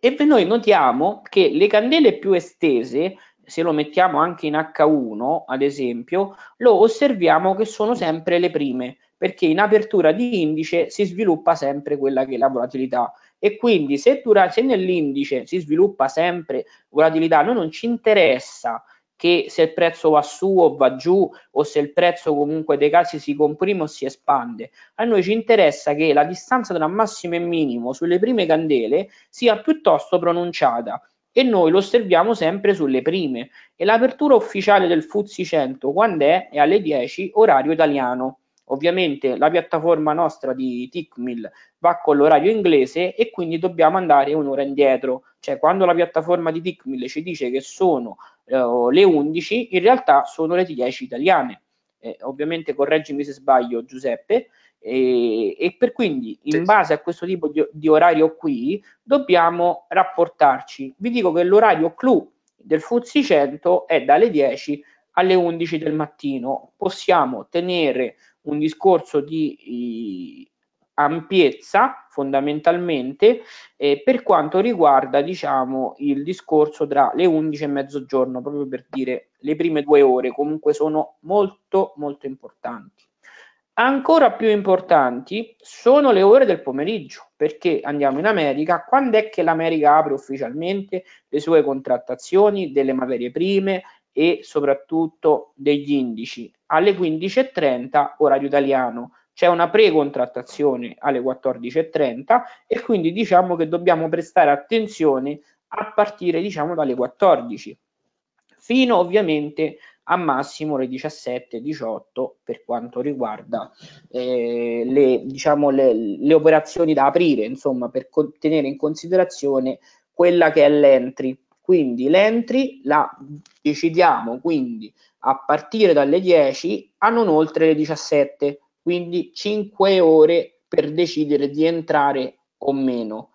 e noi notiamo che le candele più estese se lo mettiamo anche in H1 ad esempio lo osserviamo che sono sempre le prime perché in apertura di indice si sviluppa sempre quella che è la volatilità e quindi se, se nell'indice si sviluppa sempre volatilità, noi non ci interessa che se il prezzo va su o va giù o se il prezzo comunque dei casi si comprime o si espande. A noi ci interessa che la distanza tra massimo e minimo sulle prime candele sia piuttosto pronunciata e noi lo osserviamo sempre sulle prime e l'apertura ufficiale del Fuzzi 100 quando è? È alle 10 orario italiano. Ovviamente la piattaforma nostra di Tickmill va con l'orario inglese e quindi dobbiamo andare un'ora indietro, cioè quando la piattaforma di Tickmill ci dice che sono eh, le 11, in realtà sono le 10 italiane. Eh, ovviamente correggimi se sbaglio Giuseppe, e, e, per quindi in base a questo tipo di, di, orario qui dobbiamo rapportarci. Vi dico che l'orario clou del FUZI 100 è dalle 10 alle 11 del mattino. Possiamo tenere un discorso di ampiezza fondamentalmente eh, per quanto riguarda diciamo il discorso tra le 11 e mezzogiorno proprio per dire le prime due ore comunque sono molto molto importanti ancora più importanti sono le ore del pomeriggio perché andiamo in America quando è che l'America apre ufficialmente le sue contrattazioni delle materie prime e soprattutto degli indici. Alle 15.30 orario italiano c'è una pre-contrattazione alle 14.30 e quindi diciamo che dobbiamo prestare attenzione a partire diciamo dalle 14 fino ovviamente a massimo le 17-18 per quanto riguarda eh, le, diciamo, le, le operazioni da aprire insomma per tenere in considerazione quella che è l'entry quindi l'entry la decidiamo quindi a partire dalle 10 a non oltre le 17, quindi 5 ore per decidere di entrare o meno.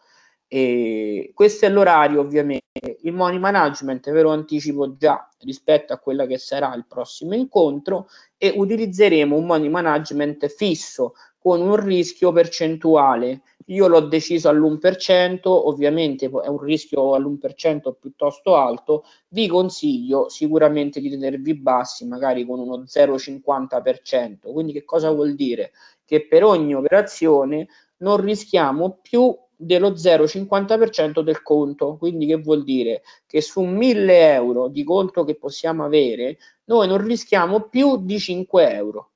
E questo è l'orario ovviamente. Il money management ve lo anticipo già rispetto a quella che sarà il prossimo incontro e utilizzeremo un money management fisso con un rischio percentuale io l'ho deciso all'1%, ovviamente è un rischio all'1% piuttosto alto, vi consiglio sicuramente di tenervi bassi, magari con uno 0,50%. Quindi che cosa vuol dire? Che per ogni operazione non rischiamo più dello 0,50% del conto. Quindi che vuol dire? Che su 1000 euro di conto che possiamo avere, noi non rischiamo più di 5 euro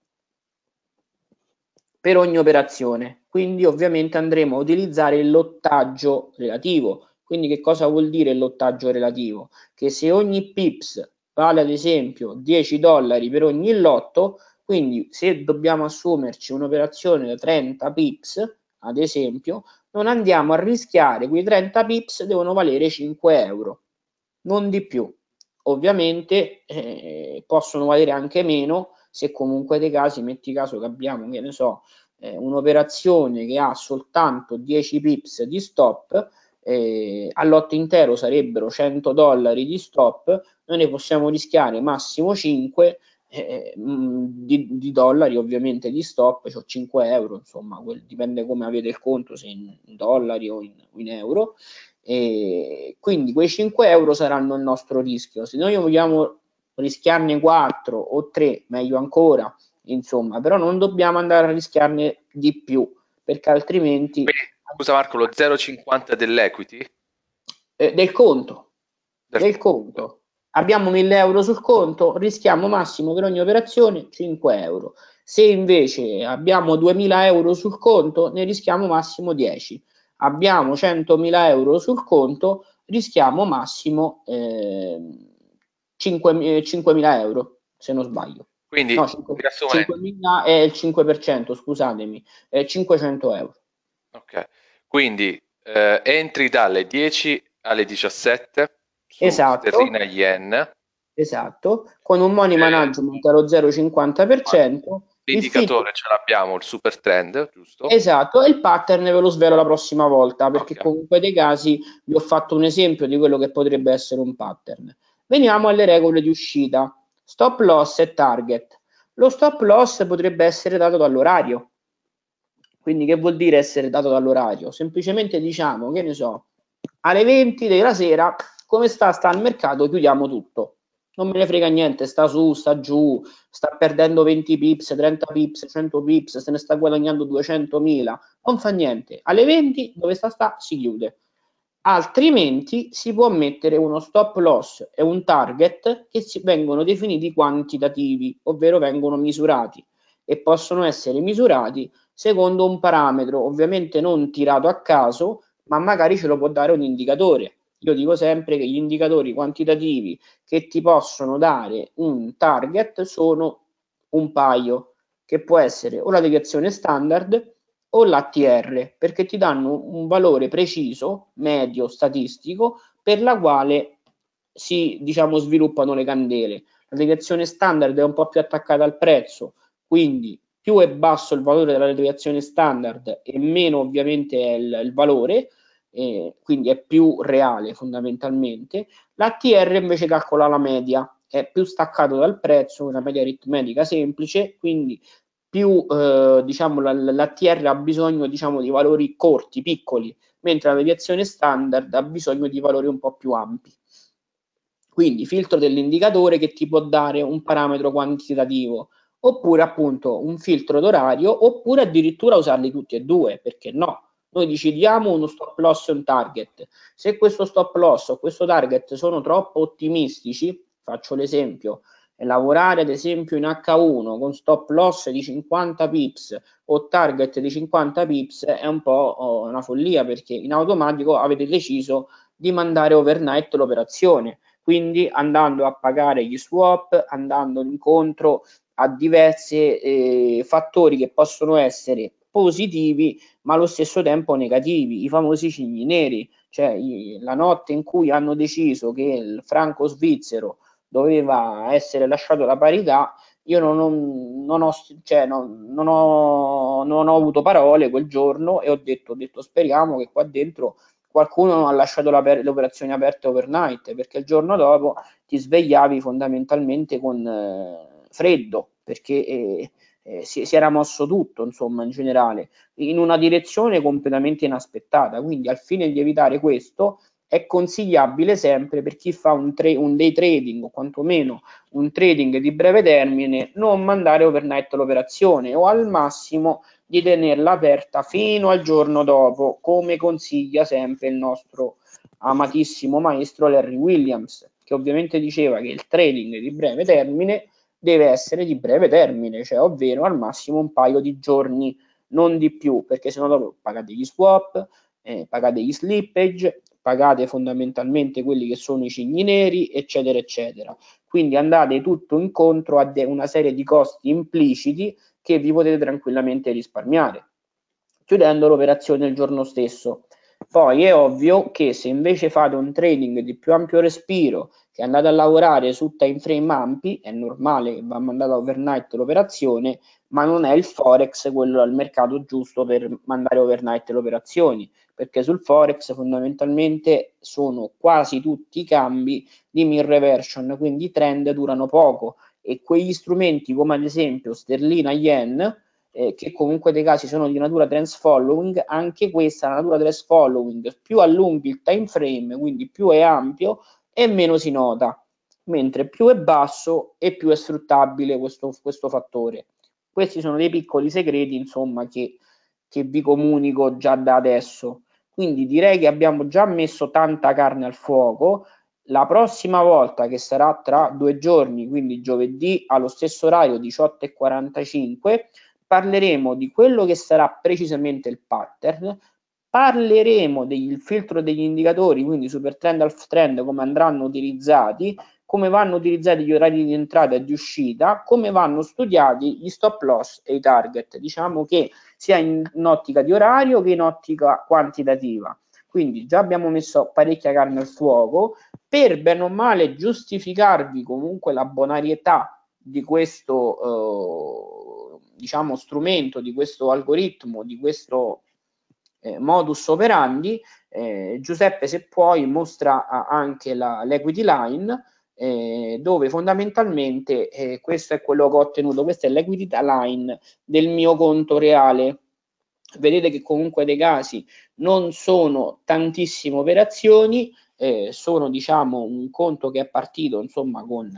per ogni operazione quindi ovviamente andremo a utilizzare il lottaggio relativo. Quindi che cosa vuol dire il lottaggio relativo? Che se ogni pips vale ad esempio 10 dollari per ogni lotto, quindi se dobbiamo assumerci un'operazione da 30 pips, ad esempio, non andiamo a rischiare quei 30 pips devono valere 5 euro, non di più. Ovviamente eh, possono valere anche meno se comunque dei casi, metti caso che abbiamo, che ne so, eh, un'operazione che ha soltanto 10 pips di stop, eh, al intero sarebbero 100 dollari di stop, noi ne possiamo rischiare massimo 5 eh, mm, di, di, dollari ovviamente di stop, cioè 5 euro, insomma, quel, dipende come avete il conto, se in, dollari o in, in euro. E quindi quei 5 euro saranno il nostro rischio. Se noi vogliamo rischiarne 4 o 3, meglio ancora, insomma, però non dobbiamo andare a rischiarne di più, perché altrimenti... scusa Marco, lo 0,50 dell'equity? Eh, del conto, del, del conto. Abbiamo 1000 euro sul conto, rischiamo massimo per ogni operazione 5 euro. Se invece abbiamo 2000 euro sul conto, ne rischiamo massimo 10. Abbiamo 100.000 euro sul conto, rischiamo massimo eh, 5, 5.000 eh, euro, se non sbaglio. Quindi, no, 5, 5.000 è il 5%, scusatemi, è 500 euro. Ok, quindi eh, entri dalle 10 alle 17 su esatto. sterlina yen. Esatto, con un money management allo 0,50%. L'indicatore ce l'abbiamo, il super trend, giusto? Esatto, e il pattern ve lo svelo la prossima volta, perché okay. comunque dei casi vi ho fatto un esempio di quello che potrebbe essere un pattern. Veniamo alle regole di uscita. Stop loss e target. Lo stop loss potrebbe essere dato dall'orario. Quindi che vuol dire essere dato dall'orario? Semplicemente diciamo, che ne so, alle 20 della sera, come sta, sta al mercato, chiudiamo tutto. Non me ne frega niente, sta su, sta giù, sta perdendo 20 pips, 30 pips, 100 pips, se ne sta guadagnando 200.000, non fa niente. Alle 20 dove sta sta si chiude altrimenti si può mettere uno stop loss e un target che vengono definiti quantitativi, ovvero vengono misurati e possono essere misurati secondo un parametro, ovviamente non tirato a caso, ma magari ce lo può dare un indicatore. Io dico sempre che gli indicatori quantitativi che ti possono dare un target sono un paio, che può essere o la deviazione standard, o l'ATR perché ti danno un valore preciso, medio, statistico per la quale si diciamo, sviluppano le candele. La deviazione standard è un po' più attaccata al prezzo, quindi più è basso il valore della deviazione standard e meno ovviamente è il, il valore, eh, quindi è più reale fondamentalmente. L'ATR invece calcola la media, è più staccato dal prezzo, una media aritmetica semplice, quindi più eh, diciamo, la, l'ATR ha bisogno diciamo, di valori corti, piccoli, mentre la deviazione standard ha bisogno di valori un po' più ampi. Quindi filtro dell'indicatore che ti può dare un parametro quantitativo, oppure appunto un filtro d'orario, oppure addirittura usarli tutti e due, perché no? Noi decidiamo uno stop loss e un target. Se questo stop loss o questo target sono troppo ottimistici, faccio l'esempio, lavorare ad esempio in H1 con stop loss di 50 pips o target di 50 pips è un po' oh, una follia perché in automatico avete deciso di mandare overnight l'operazione, quindi andando a pagare gli swap, andando incontro a diversi eh, fattori che possono essere positivi ma allo stesso tempo negativi, i famosi cigni neri, cioè i, la notte in cui hanno deciso che il franco svizzero doveva essere lasciato la parità, io non, non, ho, cioè, non ho, ho, avuto parole quel giorno e ho detto, ho detto speriamo che qua dentro qualcuno non ha lasciato la, le operazioni aperte overnight, perché il giorno dopo ti svegliavi fondamentalmente con eh, freddo, perché... Eh, eh, si, si, era mosso tutto, insomma, in generale, in una direzione completamente inaspettata. Quindi, al fine di evitare questo, è consigliabile sempre per chi fa un, tra- un day trading o quantomeno un trading di breve termine non mandare overnight l'operazione o al massimo di tenerla aperta fino al giorno dopo come consiglia sempre il nostro amatissimo maestro Larry Williams che ovviamente diceva che il trading di breve termine deve essere di breve termine cioè ovvero al massimo un paio di giorni non di più perché sennò dopo pagate gli swap eh, pagate gli slippage pagate fondamentalmente quelli che sono i cigni neri, eccetera, eccetera. Quindi andate tutto incontro a de- una serie di costi impliciti che vi potete tranquillamente risparmiare, chiudendo l'operazione il giorno stesso. Poi è ovvio che se invece fate un trading di più ampio respiro che è andata a lavorare su time frame ampi, è normale che va mandata overnight l'operazione, ma non è il forex quello al mercato giusto per mandare overnight le operazioni, perché sul forex fondamentalmente sono quasi tutti i cambi di mean reversion, quindi i trend durano poco e quegli strumenti come ad esempio sterlina yen eh, che comunque dei casi sono di natura trend following, anche questa natura trend following, più allunghi il time frame, quindi più è ampio, e meno si nota, mentre più è basso e più è sfruttabile questo, questo fattore. Questi sono dei piccoli segreti, insomma, che, che vi comunico già da adesso. Quindi direi che abbiamo già messo tanta carne al fuoco. La prossima volta, che sarà tra due giorni, quindi giovedì allo stesso orario 18.45, parleremo di quello che sarà precisamente il pattern, Parleremo del filtro degli indicatori, quindi super trend, half trend, come andranno utilizzati, come vanno utilizzati gli orari di entrata e di uscita, come vanno studiati gli stop loss e i target, diciamo che sia in ottica di orario che in ottica quantitativa. Quindi già abbiamo messo parecchia carne al fuoco per bene o male giustificarvi comunque la bonarietà di questo eh, diciamo strumento, di questo algoritmo, di questo eh, modus operandi. Eh, Giuseppe, se puoi, mostra anche l'equity line, eh, dove fondamentalmente eh, questo è quello che ho ottenuto, questa è l'equity line del mio conto reale. Vedete che comunque dei casi non sono tantissime operazioni, eh, sono diciamo un conto che è partito insomma con,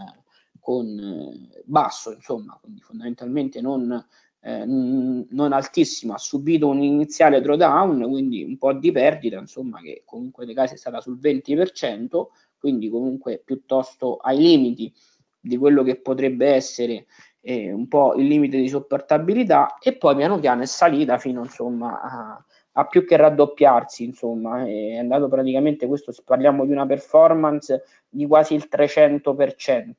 con eh, basso, insomma, quindi fondamentalmente non eh, non altissima, ha subito un iniziale drawdown, quindi un po' di perdita, insomma, che comunque nei casi è stata sul 20%, quindi comunque piuttosto ai limiti di quello che potrebbe essere eh, un po' il limite di sopportabilità e poi piano piano è salita fino insomma a, a più che raddoppiarsi, insomma, eh, è andato praticamente questo, parliamo di una performance di quasi il 300%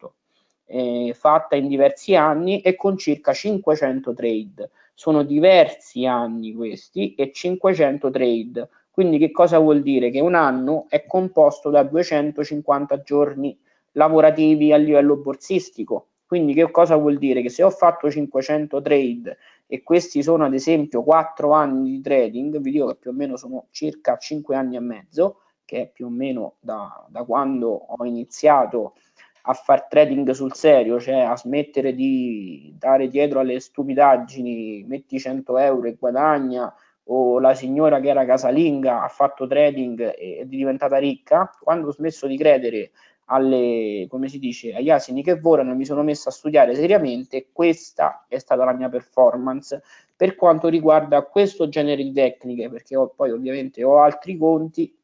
eh, fatta in diversi anni e con circa 500 trade. Sono diversi anni questi e 500 trade. Quindi che cosa vuol dire? Che un anno è composto da 250 giorni lavorativi a livello borsistico. Quindi che cosa vuol dire? Che se ho fatto 500 trade e questi sono ad esempio 4 anni di trading, vi dico che più o meno sono circa 5 anni e mezzo, che è più o meno da, da quando ho iniziato a far trading sul serio, cioè a smettere di dare dietro alle stupidaggini, metti 100 euro e guadagna, o la signora che era casalinga ha fatto trading e è diventata ricca, quando ho smesso di credere alle, come si dice, agli asini che volano, mi sono messo a studiare seriamente. Questa è stata la mia performance per quanto riguarda questo genere di tecniche, perché ho, poi ovviamente ho altri conti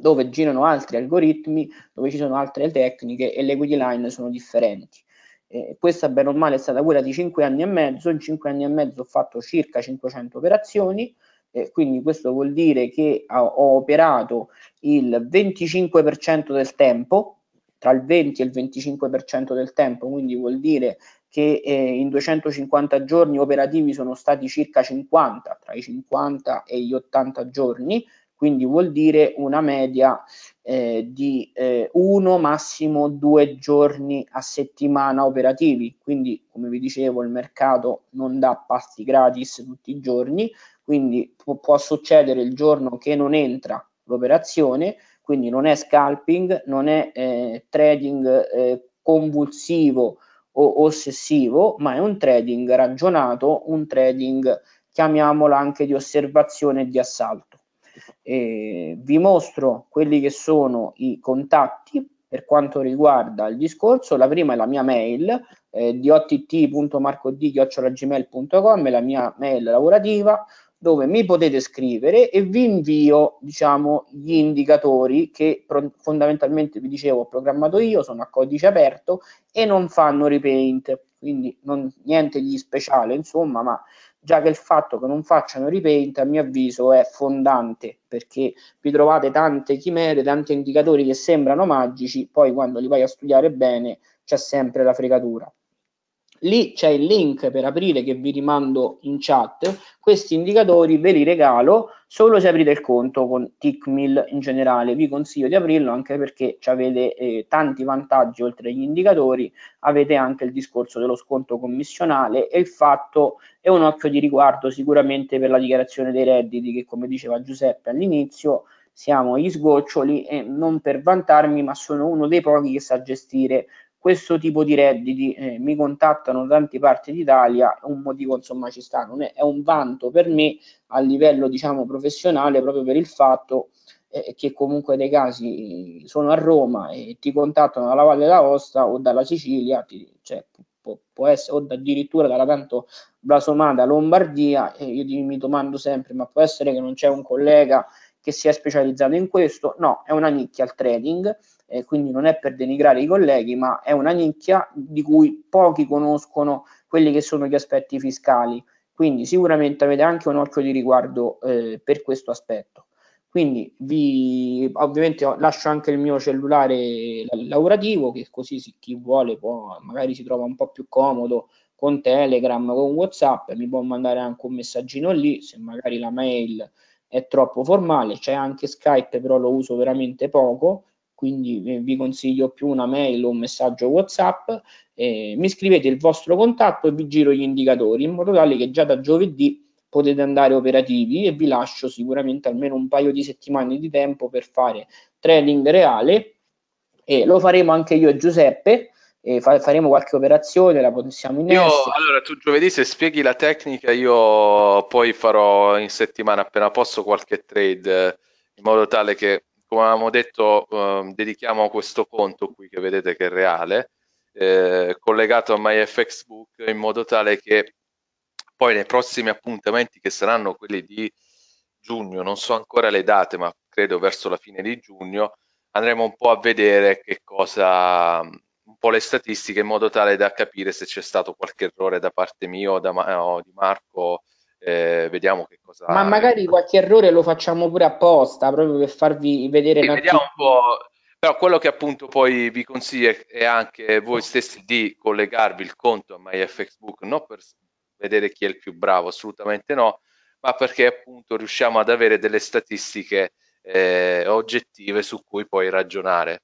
dove girano altri algoritmi, dove ci sono altre tecniche e le guideline sono differenti. Eh, questa bene o male è stata quella di 5 anni e mezzo, in 5 anni e mezzo ho fatto circa 500 operazioni, eh, quindi questo vuol dire che ho, ho operato il 25% del tempo, tra il 20 e il 25% del tempo, quindi vuol dire che eh, in 250 giorni operativi sono stati circa 50, tra i 50 e gli 80 giorni, quindi vuol dire una media eh, di eh, uno massimo due giorni a settimana operativi, quindi come vi dicevo il mercato non dà pasti gratis tutti i giorni, quindi può, può succedere il giorno che non entra l'operazione, quindi non è scalping, non è eh, trading eh, convulsivo o ossessivo, ma è un trading ragionato, un trading chiamiamolo anche di osservazione e di assalto eh, vi mostro quelli che sono i contatti per quanto riguarda il discorso, la prima è la mia mail eh, dott.marcod.gmail.com la mia mail lavorativa dove mi potete scrivere e vi invio diciamo gli indicatori che pro- fondamentalmente vi dicevo ho programmato io, sono a codice aperto e non fanno repaint, quindi non, niente di speciale insomma, ma già che il fatto che non facciano repaint a mio avviso è fondante perché vi trovate tante chimere, tanti indicatori che sembrano magici, poi quando li vai a studiare bene c'è sempre la fregatura. Lì c'è il link per aprire che vi rimando in chat. Questi indicatori ve li regalo solo se aprite il conto con TickMill in generale. Vi consiglio di aprirlo anche perché avete eh, tanti vantaggi oltre agli indicatori. Avete anche il discorso dello sconto commissionale e il fatto è un occhio di riguardo sicuramente per la dichiarazione dei redditi che come diceva Giuseppe all'inizio siamo gli sgoccioli e non per vantarmi ma sono uno dei pochi che sa gestire questo tipo di redditi eh, mi contattano da tante parti d'Italia, un motivo insomma ci sta, non è, è, un vanto per me a livello diciamo professionale proprio per il fatto eh, che comunque dei casi sono a Roma e ti contattano dalla Valle d'Aosta o dalla Sicilia, ti, cioè, può, può, essere, o addirittura dalla tanto blasomata Lombardia, e io mi domando sempre, ma può essere che non c'è un collega che si è specializzato in questo, no, è una nicchia il trading, eh, quindi non è per denigrare i colleghi, ma è una nicchia di cui pochi conoscono quelli che sono gli aspetti fiscali, quindi sicuramente avete anche un occhio di riguardo eh, per questo aspetto. Quindi vi, ovviamente lascio anche il mio cellulare lavorativo, che così si, chi vuole può, magari si trova un po' più comodo con Telegram, con Whatsapp, mi può mandare anche un messaggino lì, se magari la mail è troppo formale, c'è anche Skype però lo uso veramente poco, quindi vi consiglio più una mail o un messaggio WhatsApp, eh, mi scrivete il vostro contatto e vi giro gli indicatori in modo tale che già da giovedì potete andare operativi e vi lascio sicuramente almeno un paio di settimane di tempo per fare trading reale e lo faremo anche io e Giuseppe e fa- faremo qualche operazione, la possiamo innescare. Io, allora, tu giovedì se spieghi la tecnica, io poi farò in settimana appena posso qualche trade in modo tale che, come avevamo detto, eh, dedichiamo questo conto qui che vedete che è reale, eh, collegato a MyFXBook in modo tale che poi nei prossimi appuntamenti che saranno quelli di giugno, non so ancora le date, ma credo verso la fine di giugno, andremo un po' a vedere che cosa po' le statistiche in modo tale da capire se c'è stato qualche errore da parte mio o, ma- o di Marco. Eh, vediamo che cosa. Ma magari qualche errore lo facciamo pure apposta proprio per farvi vedere. Sì, vediamo un po'. Però quello che appunto poi vi consiglio è anche voi stessi di collegarvi il conto a MyFXBook, non per vedere chi è il più bravo, assolutamente no, ma perché appunto riusciamo ad avere delle statistiche eh, oggettive su cui poi ragionare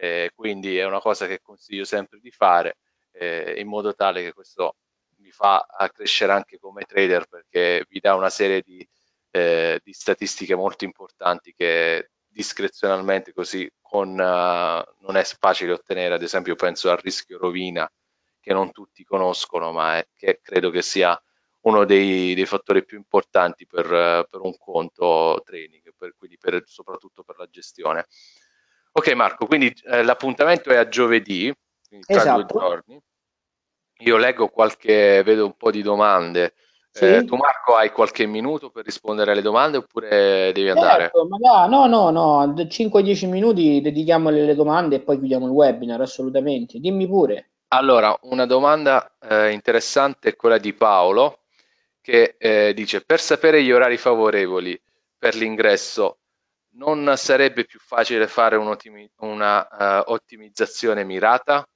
eh, quindi è una cosa che consiglio sempre di fare eh, in modo tale che questo vi fa crescere anche come trader perché vi dà una serie di, eh, di statistiche molto importanti che discrezionalmente così con, uh, non è facile ottenere, ad esempio penso al rischio rovina che non tutti conoscono ma è, che credo che sia uno dei, dei fattori più importanti per, per, un conto training, per, quindi per, soprattutto per la gestione. Ok Marco, quindi eh, l'appuntamento è a giovedì, quindi tra esatto. due giorni. Io leggo qualche, vedo un po' di domande. Sì. Eh, tu Marco hai qualche minuto per rispondere alle domande oppure devi andare? Certo, magari, no, no, no, 5-10 minuti dedichiamo alle domande e poi chiudiamo il webinar, assolutamente. Dimmi pure. Allora, una domanda eh, interessante è quella di Paolo che eh, dice per sapere gli orari favorevoli per l'ingresso non sarebbe più facile fare un ottimi, una uh, ottimizzazione mirata?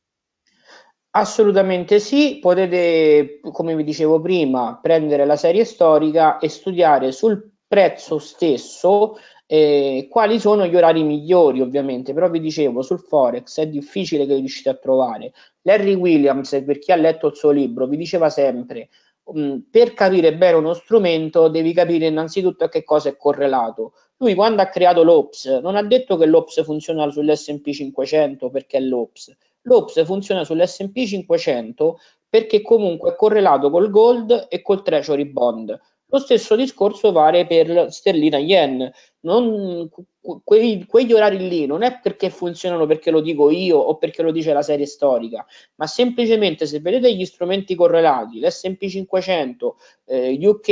Assolutamente sì, potete, come vi dicevo prima, prendere la serie storica e studiare sul prezzo stesso eh, quali sono gli orari migliori ovviamente, però vi dicevo sul Forex è difficile che riuscite a trovare. Larry Williams, per chi ha letto il suo libro, vi diceva sempre mh, mm, per capire bene uno strumento devi capire innanzitutto a che cosa è correlato lui quando ha creato l'Ops non ha detto che l'Ops funziona sull'SP 500 perché è l'Ops. L'Ops funziona sull'SP 500 perché comunque è correlato col gold e col treasury bond. Lo stesso discorso vale per sterlina yen. Non, quei, quegli orari lì non è perché funzionano perché lo dico io o perché lo dice la serie storica, ma semplicemente se vedete gli strumenti correlati, l'SP 500, eh, UK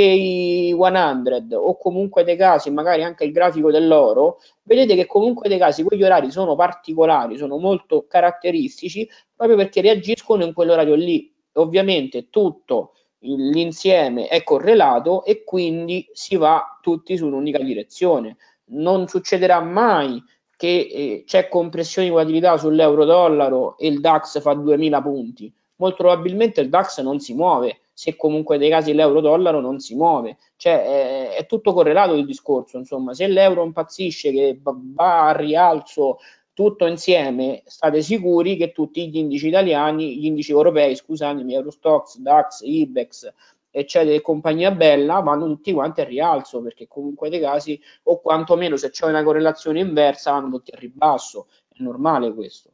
100 o comunque dei casi, magari anche il grafico dell'oro, vedete che comunque dei casi quegli orari sono particolari, sono molto caratteristici proprio perché reagiscono in quell'orario lì. Ovviamente tutto l'insieme è correlato e quindi si va tutti su un'unica direzione non succederà mai che eh, c'è compressione di volatilità sull'euro-dollaro e il DAX fa 2000 punti. Molto probabilmente il DAX non si muove, se comunque dei casi l'euro-dollaro non si muove. Cioè è, è tutto correlato il discorso, insomma, se l'euro impazzisce che va a rialzo tutto insieme, state sicuri che tutti gli indici italiani, gli indici europei, scusatemi, Eurostox, DAX, IBEX, e c'è delle compagnia bella, vanno tutti quanti al rialzo, perché comunque dei casi, o quantomeno se c'è una correlazione inversa, vanno tutti al ribasso. È normale questo.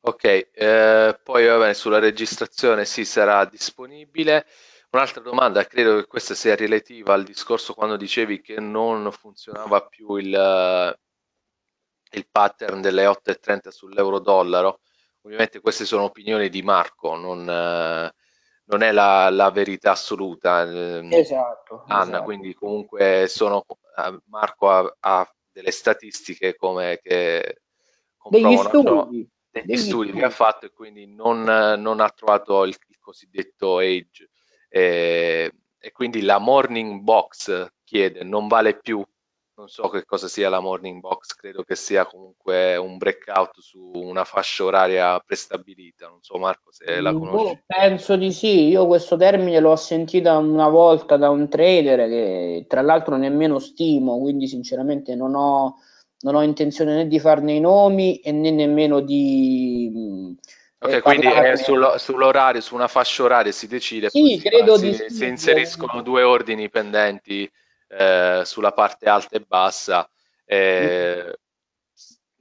Ok, eh, poi va bene, sulla registrazione sì sarà disponibile. Un'altra domanda, credo che questa sia relativa al discorso quando dicevi che non funzionava più il, eh, il pattern delle 8,30 sull'euro-dollaro. Ovviamente queste sono opinioni di Marco, non, eh, non è la, la verità assoluta. Ehm, esatto, Anna, esatto. quindi comunque sono, eh, Marco ha, ha delle statistiche come che degli studi, degli, degli studi, che ha fatto e quindi non, non ha trovato il, il cosiddetto age. E, e quindi la morning box chiede non vale più non so che cosa sia la morning box, credo che sia comunque un breakout su una fascia oraria prestabilita, non so Marco se la boh, conosci. Oh, penso di sì, io questo termine l'ho sentito una volta da un trader che tra l'altro nemmeno stimo, quindi sinceramente non ho, non ho intenzione né di farne i nomi e né nemmeno di... Ok, eh, quindi è sul, sull'orario, su una fascia oraria si decide. Sì, si credo fa, di si, sì. Si inseriscono due ordini pendenti eh, sulla parte alta e bassa, eh,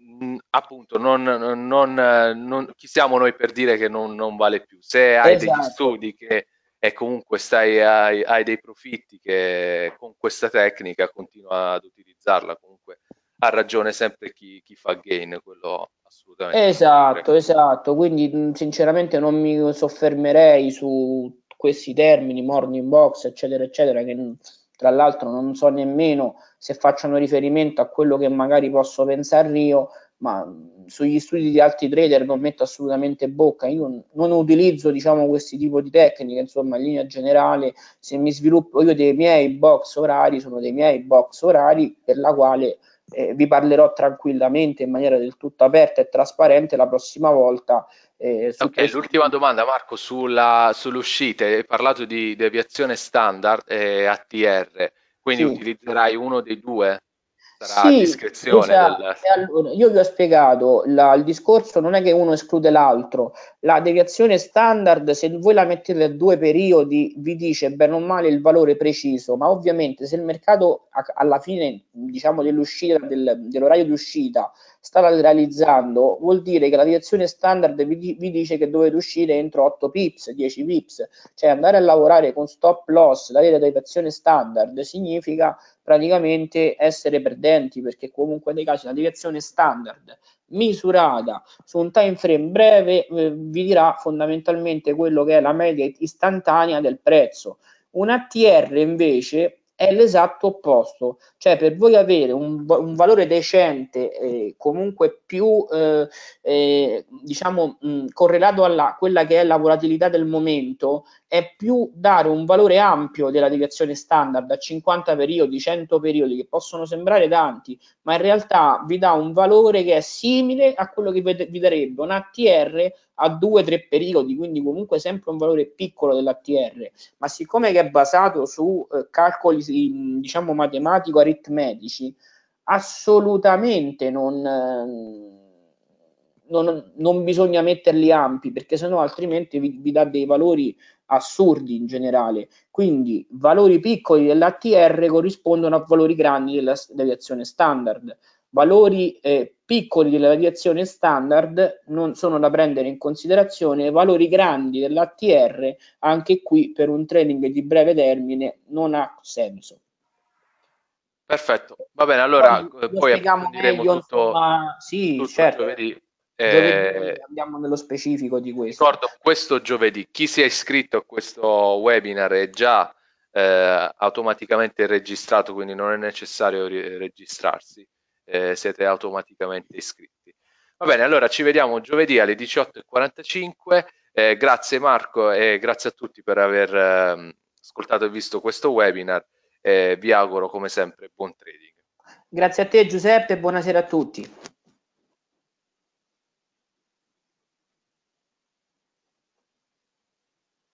mm. appunto, non, non, non, chi siamo noi per dire che non, non vale più? Se hai esatto. degli studi che e comunque stai, hai, hai, dei profitti che con questa tecnica continua ad utilizzarla, comunque ha ragione sempre chi, chi fa gain, quello assolutamente. Esatto, esatto, quindi sinceramente non mi soffermerei su questi termini, morning box, eccetera, eccetera, che tra l'altro non so nemmeno se facciano riferimento a quello che magari posso pensare io, ma sugli studi di altri trader non metto assolutamente bocca, io non utilizzo diciamo questi tipi di tecniche, insomma in linea generale se mi sviluppo io dei miei box orari sono dei miei box orari per la quale eh, vi parlerò tranquillamente in maniera del tutto aperta e trasparente la prossima volta. Eh, ok, l'ultima domanda Marco sulla, sull'uscita, hai parlato di deviazione standard e ATR, quindi sì. utilizzerai uno dei due? sarà sì, a discrezione. Cioè, del... allora, io vi ho spiegato, la, il discorso non è che uno esclude l'altro, la deviazione standard se voi la mettete a due periodi vi dice bene o male il valore preciso, ma ovviamente se il mercato a, alla fine diciamo dell'uscita, del, dell'orario di uscita sta lateralizzando, vuol dire che la direzione standard vi, vi, dice che dovete uscire entro 8 pips, 10 pips, cioè andare a lavorare con stop loss, la direzione standard significa praticamente essere perdenti perché comunque nei casi la direzione standard misurata su un time frame breve eh, vi dirà fondamentalmente quello che è la media istantanea del prezzo. Un ATR invece è l'esatto opposto, cioè per voi avere un, un valore decente eh, comunque più eh, eh, diciamo mh, correlato alla quella che è la volatilità del momento è più dare un valore ampio della deviazione standard a 50 periodi, 100 periodi che possono sembrare tanti, ma in realtà vi dà un valore che è simile a quello che vi darebbe un ATR a 2-3 periodi, quindi comunque sempre un valore piccolo dell'ATR, ma siccome che è basato su eh, calcoli diciamo matematico-aritmetici, assolutamente non, eh, non, non, bisogna metterli ampi, perché sennò altrimenti vi, vi dà dei valori assurdi in generale. Quindi valori piccoli dell'ATR corrispondono a valori grandi della deviazione standard valori eh, piccoli della radiazione standard non sono da prendere in considerazione, valori grandi dell'ATR anche qui per un training di breve termine non ha senso. Perfetto, va bene, allora poi, eh, poi approfondiremo meglio, tutto, insomma, sì, tutto certo. giovedì. Eh, andiamo nello specifico di questo. Ricordo, questo giovedì, chi si è iscritto a questo webinar è già eh, automaticamente registrato, quindi non è necessario registrarsi eh, siete automaticamente iscritti. Va bene, allora ci vediamo giovedì alle 18.45. Eh, grazie Marco e grazie a tutti per aver eh, ascoltato e visto questo webinar vi auguro come sempre buon trading. Grazie a te Giuseppe e buonasera a tutti.